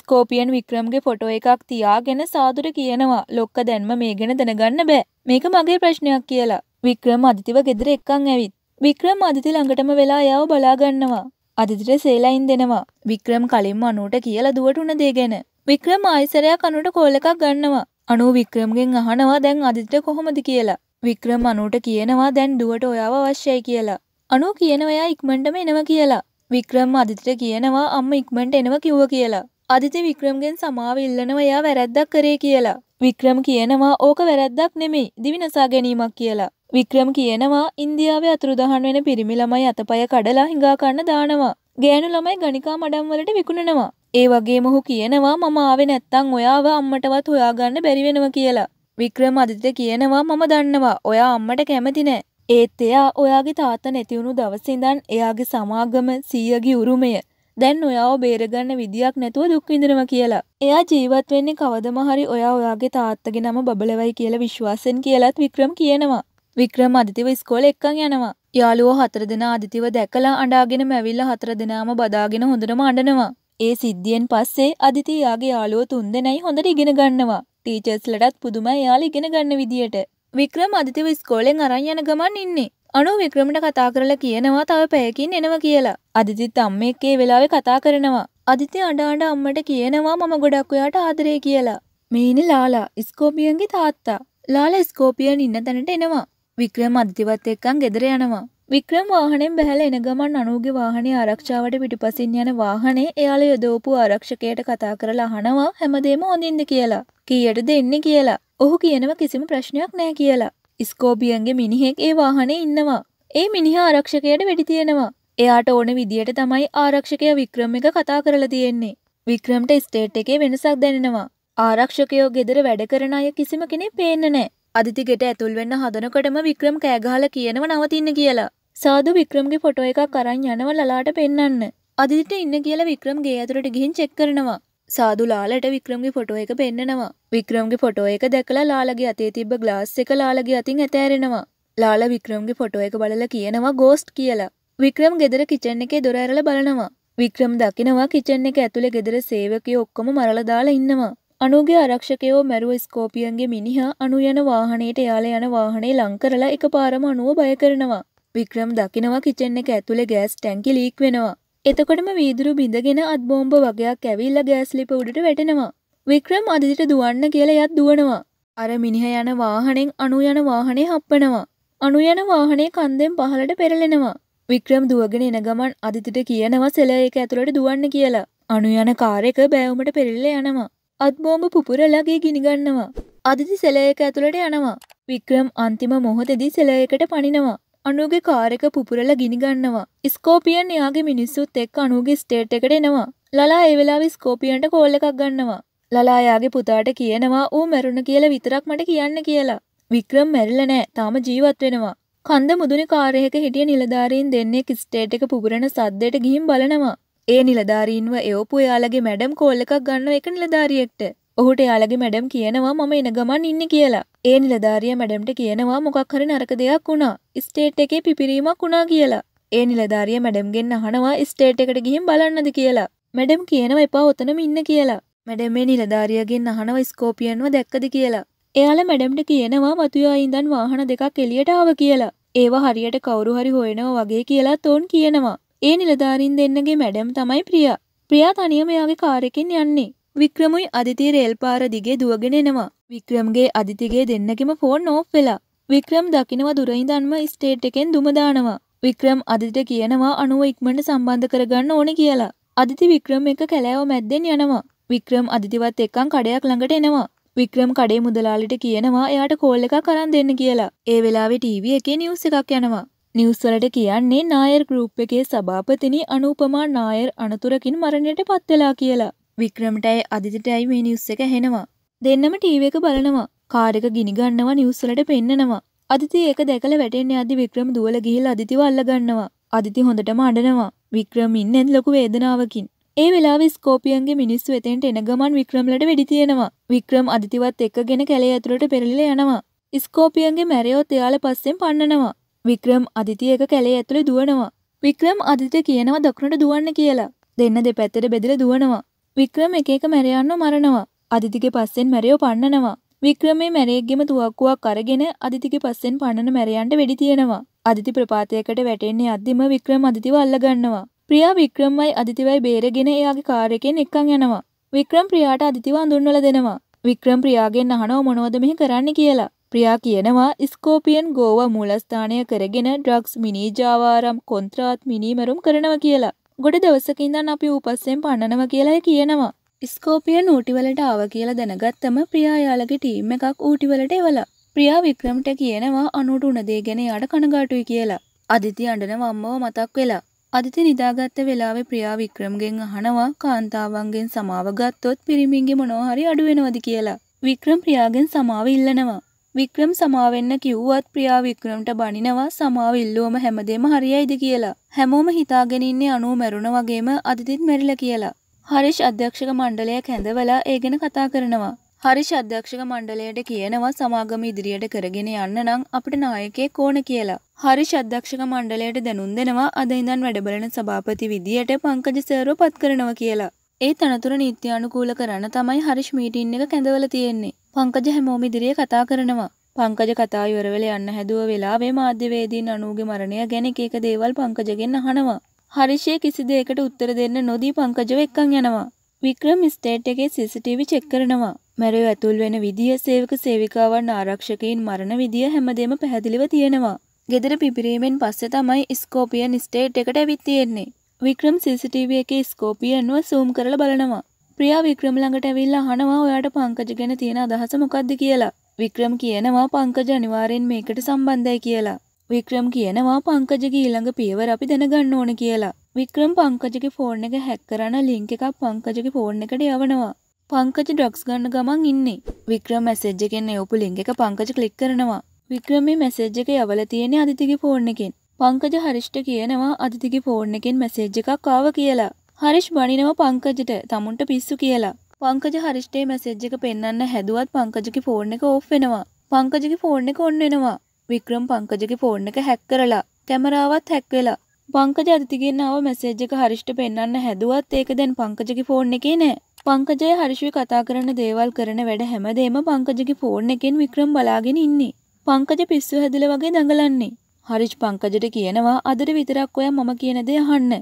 ස්කෝපියන් වික්‍රම්ගේ ෆොටෝ එකක් තියාගෙන සාදුර කියනවා ලොක්ක දැන්ම මේ ගැන දැනගන්න බෑ මේක මගේ ප්‍රශ්නයක් කියලා වික්‍රම් අධිතිව ගෙදර එක්කන් ඇවිත් වික්‍රම අදිති ළඟටම වෙලා යාව බලාගන්නවා. අදිතිට සේලයින් දෙනවා. වික්‍රම් කලින්ම අනුවට කියලා දුවටුන දේ ගැන. වික්‍රම ආයිසරයක් අනුට කෝල් එකක් ගන්නවා. අනු වික්‍රම්ගෙන් අහනවා දැන් අදිතිට කොහොමද කියලා. වික්‍රම් අනුවට කියනවා දැන් දුවට ඔයාව අවශ්‍යයි කියලා. අනු කියනවා එයා ඉක්මනටම එනවා කියලා. වික්‍රම් අදිතිට කියනවා අම්මා ඉක්මනට එනවා කිව්ව කියලා. අදිති වික්‍රම්ගෙන් සමාව ඉල්ලනවා එයා වැරැද්දක් කරේ කියලා. වික්‍රම් කියනවා ඕක වැරැද්දක් නෙමෙයි දිවිනසා ගැනීමක් කියලා. වික්‍රම කියනවා ඉන්දියාවේ අතුරුදහන් වෙන පිරිමි ළමයි අතපය කඩලා හිඟා කන්න දානවා. ගෑනු ළමයි ගණිකා මඩම් වලට විකුණනවා. ඒ වගේම ඔහු කියනවා මම ආවේ නැත්තම් ඔයාව අම්මටවත් හොයාගන්න බැරි වෙනවා කියලා. වික්‍රම අදිත කියනවා මම දන්නවා. ඔයා අම්මට කැමති නෑ. ඒත් එයා ඔයාගේ තාත්තා නැතිවුණු දවසේ ඉඳන් එයාගේ සමාගම සීයගේ උරුමය දැන් ඔයාව බේරගන්න විදියක් නැතුව දුක් විඳිනවා කියලා. එයා ජීවත් වෙන්නේ කවදම හරි ඔයා ඔයාගේ තාත්තගේ නම බබලවයි කියලා විශ්වාසෙන් කියලත් වික්‍රම් කියනවා. වික්‍රම අදිතිව ස්කෝල එක්කං යනවා. යාළුවෝ හතර දෙනා අදිතිව දැකලා අඬාගෙන මැවිල්ල හතර දෙනාම බදාගෙන හොඳටම අඬනවා. ඒ සිද්ධියෙන් පස්සේ අදිති යාගේ යාළුවෝ තුන්දෙනයි හොඳට ඉගෙන ගන්නවා. ටීචර්ස්ලටත් පුදුමයි යාළ ඉගෙන ගන්න විදියට. වික්‍රම අදිතිව ස්කෝලෙන් අරන් යන ගමන් ඉන්නේ. අනු වික්‍රමට කතා කරලා කියනවා තව පැයකින් එනවා කියලා. අදිතිත් අම්මෙක් ඒ වෙලාවේ කතා කරනවා. අදිති අඬ අඬ අම්මට කියනවා මම ගොඩක් ඔයාට ආදරේ කියලා. මේනි ලාලා ස්කෝපියන්ගේ තාත්තා. ලාලා ස්කෝපියන් ඉන්න තැනට එනවා. වික්‍රම අධතිවත් එක්කන් ගෙදර යනවා. වික්‍රම වාහනෙන් බැහැල එන ගමන් අනුගේ වාහනේ ආරක්ෂාවට පිටිපසින් යන වාහනේ එයාල යොදෝපු ආරක්ෂකයට කතා කරලා අහනවා හැමදේම හොඳින්ද කියලා. කීයට දෙන්නේ කියලා. ඔහු කියනව කිසිම ප්‍රශ්නයක් නෑ කියලා. ස්කෝබියන්ගේ මිනිහෙක් ඒ වාහනේ ඉන්නවා. ඒ මිනිහ ආරක්ෂකයට වෙඩි තියෙනවා. එයාට ඕන විදියට තමයි ආරක්ෂකය වික්‍රම එක කතා කරලා තියෙන්නේ. වික්‍රම්ට ස්ටේට් එකේ වෙනසක් දැනෙනවා. ආරක්ෂකයෝ ගෙදර වැඩ කරන අය කිසිම කෙනෙක් පේන්න නෑ. අධිතිගෙට ඇතුල්වෙන්න හදනකොටම වික්‍රම් කෑගහල කියනව නවතින්න කියලා. සාදු වික්‍රම්ගේ ෆොටෝ එකක් අරන් යනව ලලාට පෙන්වන්න. අදිට ඉන්න කියලා වික්‍රම්ගේ ඇතුළට ගිහින් චෙක් කරනවා. සාදු ලාලට වික්‍රම්ගේ ෆොටෝ එක පෙන්නනවා. වික්‍රම්ගේ ෆොටෝ එක දැකලා ලාලගේ අතේ තිබ්බ ග්ලාස් එක ලාලගේ අතින් ඇතෑරෙනවා. ලාලා වික්‍රම්ගේ ෆොටෝ එක බලලා කියනවා ගෝස්ට් කියලා. වික්‍රම් ගෙදර කිචන් එකේ දොර ඇරලා බලනවා. වික්‍රම් දකිනවා කිචන් එක ඇතුලේ ගෙදර සේවකයෝ ඔක්කොම මරලා දාලා ඉන්නවා. අනුගේ ආරක්ෂකයෝ මැරුව ස්කෝපියන්ගේ මිනිහා අනු යන වාහනයට යාල යන වාහනේ ලංකරලා එක පාරම අනුව බය කරනවා. වික්‍රම් දකිනවා කිචෙන් එක ඇතුළේ ගෑස් ටැංකි ලීක් වෙනවා. එතකොටම වීදුරු බිඳගෙන අත්බෝම්බ වගයක් ඇවිල්ලා ගෑස් ලිප උඩට වැටෙනවා. වික්‍රම් අදිට දුවන්න කියලා යත් දුවනවා. අර මිනිහ යන වාහනෙන් අනු යන වාහනේ හප්පනවා. අනු යන වාහනේ කන්දෙන් පහලට පෙරලෙනවා. වික්‍රම් දුවගෙන එන ගමන් අදිතට කියනවා සෙලය එක ඇතුළට දුවන්න කියලා. අනු යන කාර් එක බෑවුමට පෙරල්ල යනවා. අත්බෝම පුපුරලගේ ගිනිගන්නවා. අදදි සෙලයක ඇතුළට යනවා. වික්‍රම් අන්තිම මොහොතදී සෙලයකට පනිනවා. අනුගේ කාරක පුපුරල ගිනිගන්නවා. ස්කෝපියන් යාගේ මිනිස්සුත් එක් අනුගේ ස්ටේට් එකට එනවා. ලලා ඒවෙලා ස්කෝපියන්ට කෝල්ල එකක් ගන්නවා. ලලායාගේ පුතාට කියනවා ඌ මැරුණ කියල විතරක් මට කියන්න කියලා. වික්‍රම් මැරල නෑ තාම ජීවත් වෙනවා. කන්ද මුදුනි කාරයක හිටිය නිලධාරීන් දෙන්නේ ස්ටේට් එක පුරණ සද්දයට ගිහිම් බලනවා. ඒ නිලධාරීන්ව එෝපු එයාලගේ මැඩම් කෝල්ල එකක් ගන්න එක නිලධාරියෙක්ට ඔහුට එයාලගේ මැඩම් කියනවා මම එන ගමන් ඉන්න කියලා ඒ නිලධාරිය මැඩම්ට කියනවා මොකක් හරි නරක දෙයක් වුණා ස්ටේට් එකේ පිපිරීමක් වුණා කියලා ඒ නිලධාරිය මැඩම්ගෙන් අහනවා ස්ටේට් එකට ගිහින් බලන්නද කියලා මැඩම් කියනවා එපා ඔතනම ඉන්න කියලා මැඩම් මේ නිලධාරියගෙන් අහනවා ස්කෝපියන්ව දැක්කද කියලා එයාල මැඩම්ට කියනවා මතුයා ඉඳන් වාහන දෙකක් එලියට ආව කියලා ඒවා හරියට කවුරු හරි හොයනවා වගේ කියලා තෝන් කියනවා ඒ නිලධාරින් දෙන්නගේ මැඩම් තමයි ප්‍රියා. ප්‍රියා තනියම යාගේ කාර් එකෙන් යන්නේ. වික්‍රමුයි අදිතිය රේල් පාර දිගේ දුවගෙන එනවා. වික්‍රම්ගේ අදිතිගේ දෙන්නගෙම ෆෝන් ඕෆ් වෙලා. වික්‍රම් දකිනවා දුරින්දන්ම ස්ටේට් එකෙන් දුම දානවා. වික්‍රම් අදිට කියනවා අනුව ඉක්මනට සම්බන්ධ කරගන්න ඕන කියලා. අදිති වික්‍රම් එක කැලෑව මැද්දෙන් යනවා. වික්‍රම් අදිතිවත් එක්කන් කඩයක් ළඟට එනවා. වික්‍රම් කඩේ මුදලාලිට කියනවා එයාට කෝල් එකක් කරන් දෙන්න කියලා. ඒ වෙලාවේ ටීවී එකේ නිවුස් එකක් යනවා. නිවසලට කියන්නේ නායර් ගරුප් එකේ සභාපතිනි අනූපමා නායර් අනතුරකින් මරණයට පත්වෙලා කියලා. වික්‍රමටයි අධිතටයි මේ නිවස් එක හෙනවා. දෙන්නම ටීව එක බලනවා කාරක ගිනිගන්නවා නිවස්සලට පෙන්නනවා. අධිති ඒක දැකල වැටෙන්නේ අධි වික්‍රම දුවල ගිහිල් අධිතිව අල්ලගන්නවා. අධිති හොඳටම අඩනවා. වික්‍රම ඉන්නෙත් ලොකු වේදනාවකින්. ඒ වෙලාව ස්කෝපියන්ගේ මිනිස්සු එතෙන්ට එන ගමන් වික්‍රමලට වෙඩි තියෙනවා. වික්‍රම අධිතිවත් එක්කගෙන කැලේ ඇතුළට පෙරලිලා යනවා. ස්කෝපියන්ගේ මැරයෝත් එයාල පස්සෙන් පන්නනවා. වික්‍රම් අධිතිය එක කැලේ ඇතුළේ දුවනවා. වික්‍රම් අධිත කියනවා දකුණට දුවන්න කියලා. දෙන්න දෙපැත්තට බෙදලා දුවනවා. වික්‍රම එක එක මැරයන්ව මරනවා. අධිතිගේ පස්සෙන් මැරයෝ පන්නනවා. වික්‍රමේ මැරයෙක්ගෙම තුවක්කුවක් අරගෙන අධිතිගේ පස්සෙන් පන්නන මැරයන්ට වෙඩි තියෙනවා. අධිති ප්‍රපාතයකට වැටෙන්නේ අද්දිම වික්‍රම අධිතිව අල්ලගන්නවා. ප්‍රියා වික්‍රමයි අධිතිවයි බේරගෙන එයාගේ කාර් එකෙන් එක්කන් යනවා. වික්‍රම් ප්‍රියාට අධිතිව අඳුන්වලා දෙනවා. වික්‍රම් ප්‍රියාගෙන් අහනව මොනවද මෙහි කරන්න කියලා. ප්‍රියා කියනවා ස්කෝපියන් ගෝව මූලස්ථානය කරගෙන ඩ්‍රක්ස් මිනී ජාවාරම් කොන්ත්‍රාත් මිනීමරුම් කරනවා කියලා. ගොඩ දවසකින්දන් අපි උපස්සෙන් පණනවා කියලයි කියනවා. ස්කෝපියන් ඌටිවලට ආව කියලා දැනගත්තම ප්‍රියායාලගේ ටීම් එකක් ඌටිවලට එවලා. ප්‍රියා වික්‍රමට කියනවා අනුට උනදේ ගැන යාට කනගාටුයි කියලා. අදිති අඬනව අම්මව මතක් වෙලා. අදිති නිදාගත්ත වෙලාවේ ප්‍රියා වික්‍රම්ගෙන් අහනවා කාන්තාවන්ගෙන් සමාව ගත්තොත් පිරිමින්ගේ මොනවා හරි අඩු වෙනවද කියලා. වික්‍රම් ප්‍රියාගෙන් සමාව ඉල්ලනවා. වික්‍රම් සමාවෙන්න කිව්වත් ප්‍රියා වික්‍රමට බනිනවා සමාව ඉල්ලුවම හැමදේම හරියයිද කියලා. හැමෝම හිතාගෙන ඉන්නේ අනූ මැරුණ වගේම අදිතිත් මැරිලා කියලා. හරිෂ් අධ්‍යක්ෂක මණ්ඩලය කැඳවලා ඒ ගැන කතා කරනවා. හරිෂ් අධ්‍යක්ෂක මණ්ඩලයට කියනවා සමාගම ඉදිරියට කරගෙන යන්න නම් අපිට නායකයෙක් ඕන කියලා. හරිෂ් අධ්‍යක්ෂක මණ්ඩලයට දැනුම් දෙනවා අද ඉඳන් වැඩබලන සභාපති විදියට පංකජ සර්ව පත් කරනවා කියලා. ඒ තනතුර නීත්‍යානුකූල කරන්න තමයි හරිෂ් මීටින් එක කැඳවල තියෙන්නේ. පංකජ හැමෝම ඉදිරියේ කතා කරනවා. පංකජ කතා ඉවරවෙල යන්න හැදුව වෙලාවේ මාධ්‍යවේදීන් අනුගේ මරණය ගැන එක එක දේවල් පංකජගෙන් අහනවා. හරිෂය කිසි දෙයකට උත්තර දෙන්න නොදී පංකජව එක්කන් යනවා. වික්‍රම් ස්ටේට් එකේ CCTV චෙක් කරනවා. මැරයෝ ඇතුල් වෙන විදිය සේවක සේවිකාවන් ආරක්ෂකයින් මරණ විදිය හැමදේම පැහැදිලිව තියෙනවා. ගෙදර පිපිරීමෙන් පස්සේ තමයි ස්කෝපියන් ස්ටේට් එකට ඇවිත් තියෙන්නේ. වික්‍රම් සිසිටව එකේ ස්කෝපිය නුව සූම් කරල බලනවා ප්‍රියා වික්‍රම ළඟට ඇවිල්ලා හනවා ඔයාට පංකජ ගැන තියෙන අදහස මොකක්ද කියලා වික්‍රම් කියනවා පංකජ අනිවාරයෙන් මේකට සම්බන්ධයි කියලා වික්‍රම් කියනවා පංකජගේ ඊළඟ පියවර අපි දැනගන්න ඕන කියලා. වික්‍රම් පංකජගේ ෆෝන් එක හැක් කරන ලින්ක් එකක් පංකජගේ ෆෝන් එකට යවනවා. පංකජ ඩ්‍රග්ස් ගන්න ගමන් ඉන්නේ. වික්‍රම් මැසේජ් එකෙන් එවපු ලින්ක් එක පංකජ ක්ලික් කරනවා. වික්‍රම් මේ මැසේජ් එක යවලා තියෙන්නේ අදිතිගේ ෆෝන් එකෙන්. පංකජ හරිෂ්ට කියනවා අදිතිගේ ෆෝන් එකෙන් මැසේජ් එකක් ආව කියලා. හරිෂ් බනිනවා පංකජට තමුන්ට පිස්සු කියලා. පංකජ හරිෂ්ටේ මැසේජ් එක පෙන්වන්න හැදුවත් පංකජගේ ෆෝන් එක ඕෆ් වෙනවා. පංකජගේ ෆෝන් එක ඔන් වෙනවා. වික්‍රම් පංකජගේ ෆෝන් එක හැක් කරලා කැමරාවත් හැක් වෙලා පංකජ අතිතිගෙන් ආව මැසේජ් එක හරිෂ්ට පෙන්වන්න හැදුවත් ඒක දැන් පංකජගේ ෆෝන් එකේ නෑ. පංකජය හරිශ්වි කතා කරන දේවල් කරන වැඩ හැමදේම පංකජගේ ෆෝර්න් එකෙන් වික්‍රම් බලාගෙන ඉන්නේ. පංකජ පිස්සු හැදිල වගේ දඟලන්නේ. හරිච් පංකජට කියනවා අදට විතරක් ඔයා මම කියන දේ අහන්න.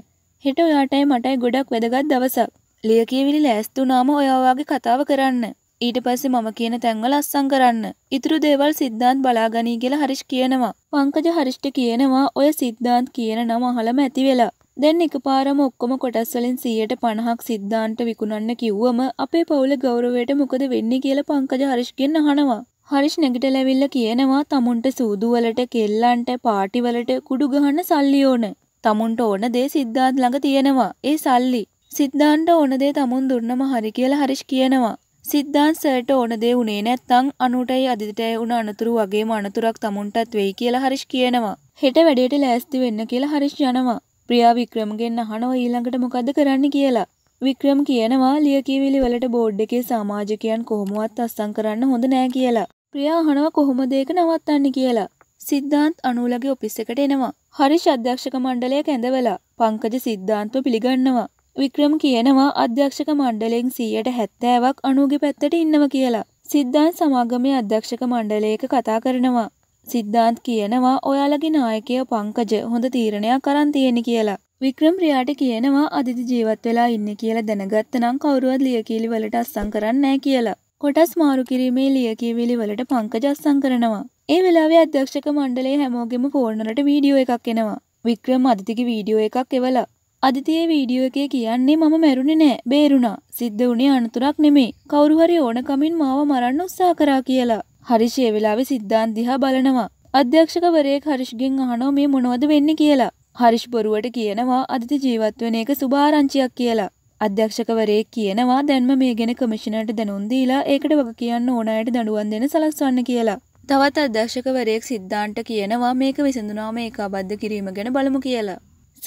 හෙට ඔයාටයි මටයි ගොඩක් වැදගත් දවසක්. ලිය කියවිලි ලෑස්තුනාම ඔයාවාගේ කතාව කරන්න. ඊට පස්සේ මම කියන තැන්වල අස්සම් කරන්න. ඉතුරු දේවල් සිද්ධාන්ත් බලාගනී කියලා හරිෂ් කියනවා. පංකජ හරිෂ්ට කියනවා ඔය සිද්ධාන්ත් කියන නම අහලම ඇති වෙලා. දැන් එකපාරම ඔක්කොම කොටස් වලින් 150ක් සිද්ධාන්ත විකුණන්න කිව්වම අපේ පවුල ගෞරවයට මොකද වෙන්නේ කියලා පංකජ හරිෂ්ගෙන් අහනවා. හරිෂ් නැගිටලැවිල්ල කියනවා තමුන්ට සූදුවලට කෙල්ලන්ට පාටිවලට කුඩු ගහන්න සල්ලි ඕන. තමුන්ට ඕන දේ සිද්ධාත් ළඟ තියෙනවා. ඒ සල්ලි. සිද්ධාන්ට ඕන දේ තමුන් දුන්නම හරි කියලා හරිෂ් කියනවා. සිද්ධාන් සර්ට ඕන දේ උනේ නැත්තම් අනුටයි අදිටයි උන අනතුරු වගේම අනතුරක් තමුන්ටත් වෙයි කියලා හරිෂ් කියනවා. හෙට වැඩේට ලෑස්ති වෙන්න කියලා හරිෂ් යනවා. ප්‍රියා වික්‍රමගෙන් අහනවා ඊළඟට මොකද්ද කරන්න කියලා. වික්‍රම් කියනවා ලියකියවිලි වලට බෝඩ් එකේ සමාජකයන් කොහොමවත් අස්සම් කරන්න හොඳ නෑ කියලා. ප්‍රියා අහනවා කොහොමද ඒක නවත්තන්නේ කියලා. සිද්ධාන්ත් අනූලගේ ඔෆිස් එකට එනවා. හරිෂ් අධ්‍යක්ෂක මණ්ඩලය කැඳවලා පංකජ සිද්ධාන්තව පිළිගන්නවා. වික්‍රම කියනවා අධ්‍යක්ෂක මණ්ඩලයෙන් 170ක් අනූගේ පැත්තට ඉන්නවා කියලා. සිද්ධාන්ත් සමාගමේ අධ්‍යක්ෂක මණ්ඩලයක කතා කරනවා. සිද්ධාන්ත් කියනවා ඔයාලගේ නායකය පංකජ හොඳ තීරණයක් අරන් තියෙන කියලා. වික්‍රම් ප්‍රියාට කියනවා අදිති ජීවත් වෙලා ඉන්න කියලා දැනගත්තනම් කවුරුවත් ලියකියලි වලට අස්සම් කරන්නේ නැහැ කියලා. කොටස් මාරු කිරීමේ ලියකියවිලි වලට පංකජස්සං කරනවා. ඒ වෙලාවේ අධ්‍යක්ෂක මණ්ඩලයේ හැමෝගෙම ෆෝර්නලට වීඩියෝ එකක් එනවා. වික්‍රම අධිතිගේ වීඩියෝ එකක් එවලා. අධිතියේ වීඩියෝ එකේ කියන්නේ මම මැරුණේ නෑ බේරුණා. සිද්ධ වුණේ අනතුරක් නෙමේ. කවුරු හරි ඕනකමින් මාව මරන්න උත්සාහ කරා කියලා. හරිෂ් ඒ වෙලාවේ සිද්ධාන් දිහා බලනවා. අධ්‍යක්ෂකවරයෙක් හරිෂ්ගෙන් අහනවා මේ මොනවද වෙන්නේ කියලා. හරිෂ් බොරුවට කියනවා අදිති ජීවත් වෙන එක සුභාරංචියක් කියලා. අධ්‍යක්ෂකවරේ කියනවා දැන්ම මේ ගැන කමිෂණට දැනුන් දීලා ඒකට වග කියන්න ඕන අයට දඩුවන් දෙන සලස්වන්න කියලා. තවත් අධ්‍යක්ෂකවරයෙක් සිද්ධාන්ට කියනවා මේක විසඳුනාම ඒක අබද්ධ කිරීම ගැන බලමු කියලා.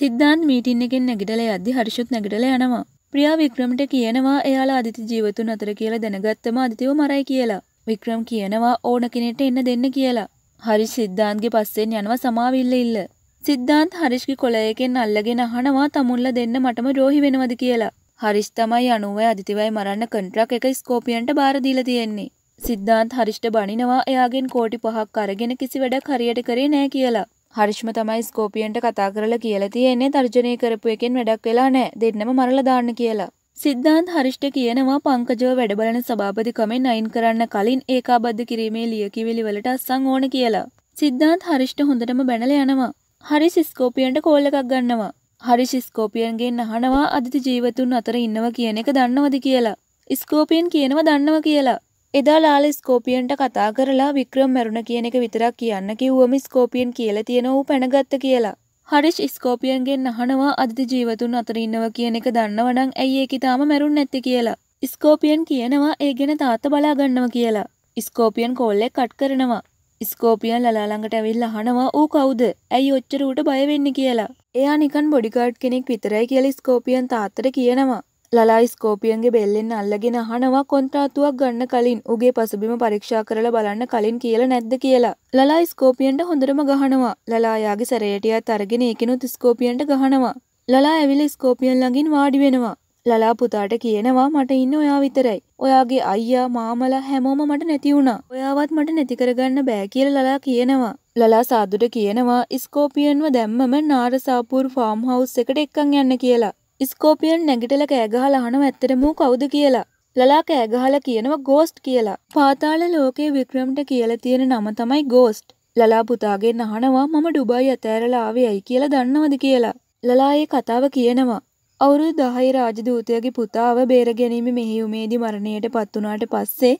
සිද්ධාන් මීටින් එකෙන් නැගිටල අධි හරිෂුත් නැගිටල යනවා. ප්‍රියා වික්‍රමට කියනවා එයාලා අධිති ජීවතුන් අතර කියලා දැනගත්තම අධිතිව මරයි කියලා. වික්‍රම් කියනවා ඕන කෙනෙට එන්න දෙන්න කියලා. හරි සිද්ධාන්ගේ පස්සෙන් යනවා සමාවිල්ල ඉල්ල. සිද්ධාන්ත් හරිෂ්කි කොලයකෙන් අල්ලගෙන අහනවා තමුල්ල දෙන්න මටම රෝහි වෙනවද කියලා. හරිෂ් තමයි අනුවයි අධිතිවයි මරන්න කන්ට්‍රක් එක ස්කෝපියන්ට බාර දීලා තියෙන්නේ. සිද්ධාන්ත් හරිෂ්ට බනිනවා එයාගෙන් කෝටි පහක් අරගෙන කිසි වැඩක් හරියට කරේ නෑ කියලා. හරිෂ්ම තමයි ස්කෝපියන්ට කතා කරලා කියලා තියෙන්නේ තර්ජනය කරපු එකෙන් වැඩක් වෙලා නෑ දෙන්නම මරලා දාන්න කියලා. සිද්ධාන්ත් හරිෂ්ට කියනවා පංකජව වැඩබලන සභාපතිකමෙන් අයින් කරන්න කලින් ඒකාබද්ධ කිරීමේ ලියකිවිලි වලට අස්සන් ඕන කියලා. සිද්ධාන්ත් හරිෂ්ට හොඳටම බැනලා යනවා. හරිස් ස්කෝපියන්ට කෝල් එකක් ගන්නවා. හරිෂ් ස්කෝපියන්ගෙන් අහනවා අදිති ජීවතුන් අතර ඉන්නව කියන එක දන්නවද කියලා. ස්කෝපියන් කියනව දන්නව කියලා. එදා ලාල ස්කෝපියන්ට කතා කරලා වික්‍රම් මැරුණ කියන එක විතරක් කියන්න කිව්වම ස්කෝපියන් කියලා තියෙන ඌ පැනගත්ත කියලා. හරිෂ් ස්කෝපියන්ගෙන් අහනවා අදිති ජීවතුන් අතර ඉන්නව කියන එක දන්නවනම් ඇයි ඒක තාම මැරුන් නැත්තේ කියලා. ස්කෝපියන් කියනවා ඒ ගැන තාත්තා බලා ගන්නවා කියලා. ස්කෝපියන් කෝල් එක කට් කරනවා. ස්කෝපියන් ලලා ළඟට ඇවිල්ලා අහනවා ඌ කවුද? ඇයි ඔච්චර ඌට බය වෙන්නේ කියලා. එයා නිකන් බොඩිගාඩ් කෙනෙක් විතරයි කියලා ස්කෝපියන් තාත්තට කියනවා. ලලා ස්කෝපියන්ගේ බෙල්ලෙන් අල්ලගෙන අහනවා කොන්ත්‍රාත්තුවක් ගන්න කලින් ඌගේ පසුබිම පරීක්ෂා කරලා බලන්න කලින් කියලා නැද්ද කියලා. ලලා ස්කෝපියන්ට හොඳටම ගහනවා. ලලා යාගේ සැරයටියත් අරගෙන ඒකිනුත් ස්කෝපියන්ට ගහනවා. ලලා ඇවිල්ලා ස්කෝපියන් ළඟින් වාඩි වෙනවා. ලලා පුතාට කියනවා මට ඉන්න ඔයා විතරයි. ඔයාගේ අයියා මාමලා හැමෝම මට නැති වුණා. ඔයාවත් මට නැති කරගන්න බෑ කියලා ලලා කියනවා. ලලා සාදුට කියනවා ස්කෝපියන්ව දැම්මම නාරසාපූර් ෆාම් හවුස් එකට එක්කන් යන්න කියලා. ස්කෝපියන් නැගිටලා කෑගහලා අහනවා ඇත්තටම කවුද කියලා. ලලා කෑගහලා කියනවා ගෝස්ට් කියලා. පාතාල ලෝකේ වික්‍රම්ට කියලා තියෙන නම තමයි ගෝස්ට්. ලලා පුතාගෙන් අහනවා මම ඩුබායි අතෑරලා ආවේ ඇයි කියලා දන්නවද කියලා. ලලා ඒ කතාව කියනවා. අවුරුදු දහයි රාජදූතයගේ පුතාව බේරගැනීම මෙහියුමේදී මරණයට පත්වනාට පස්සේ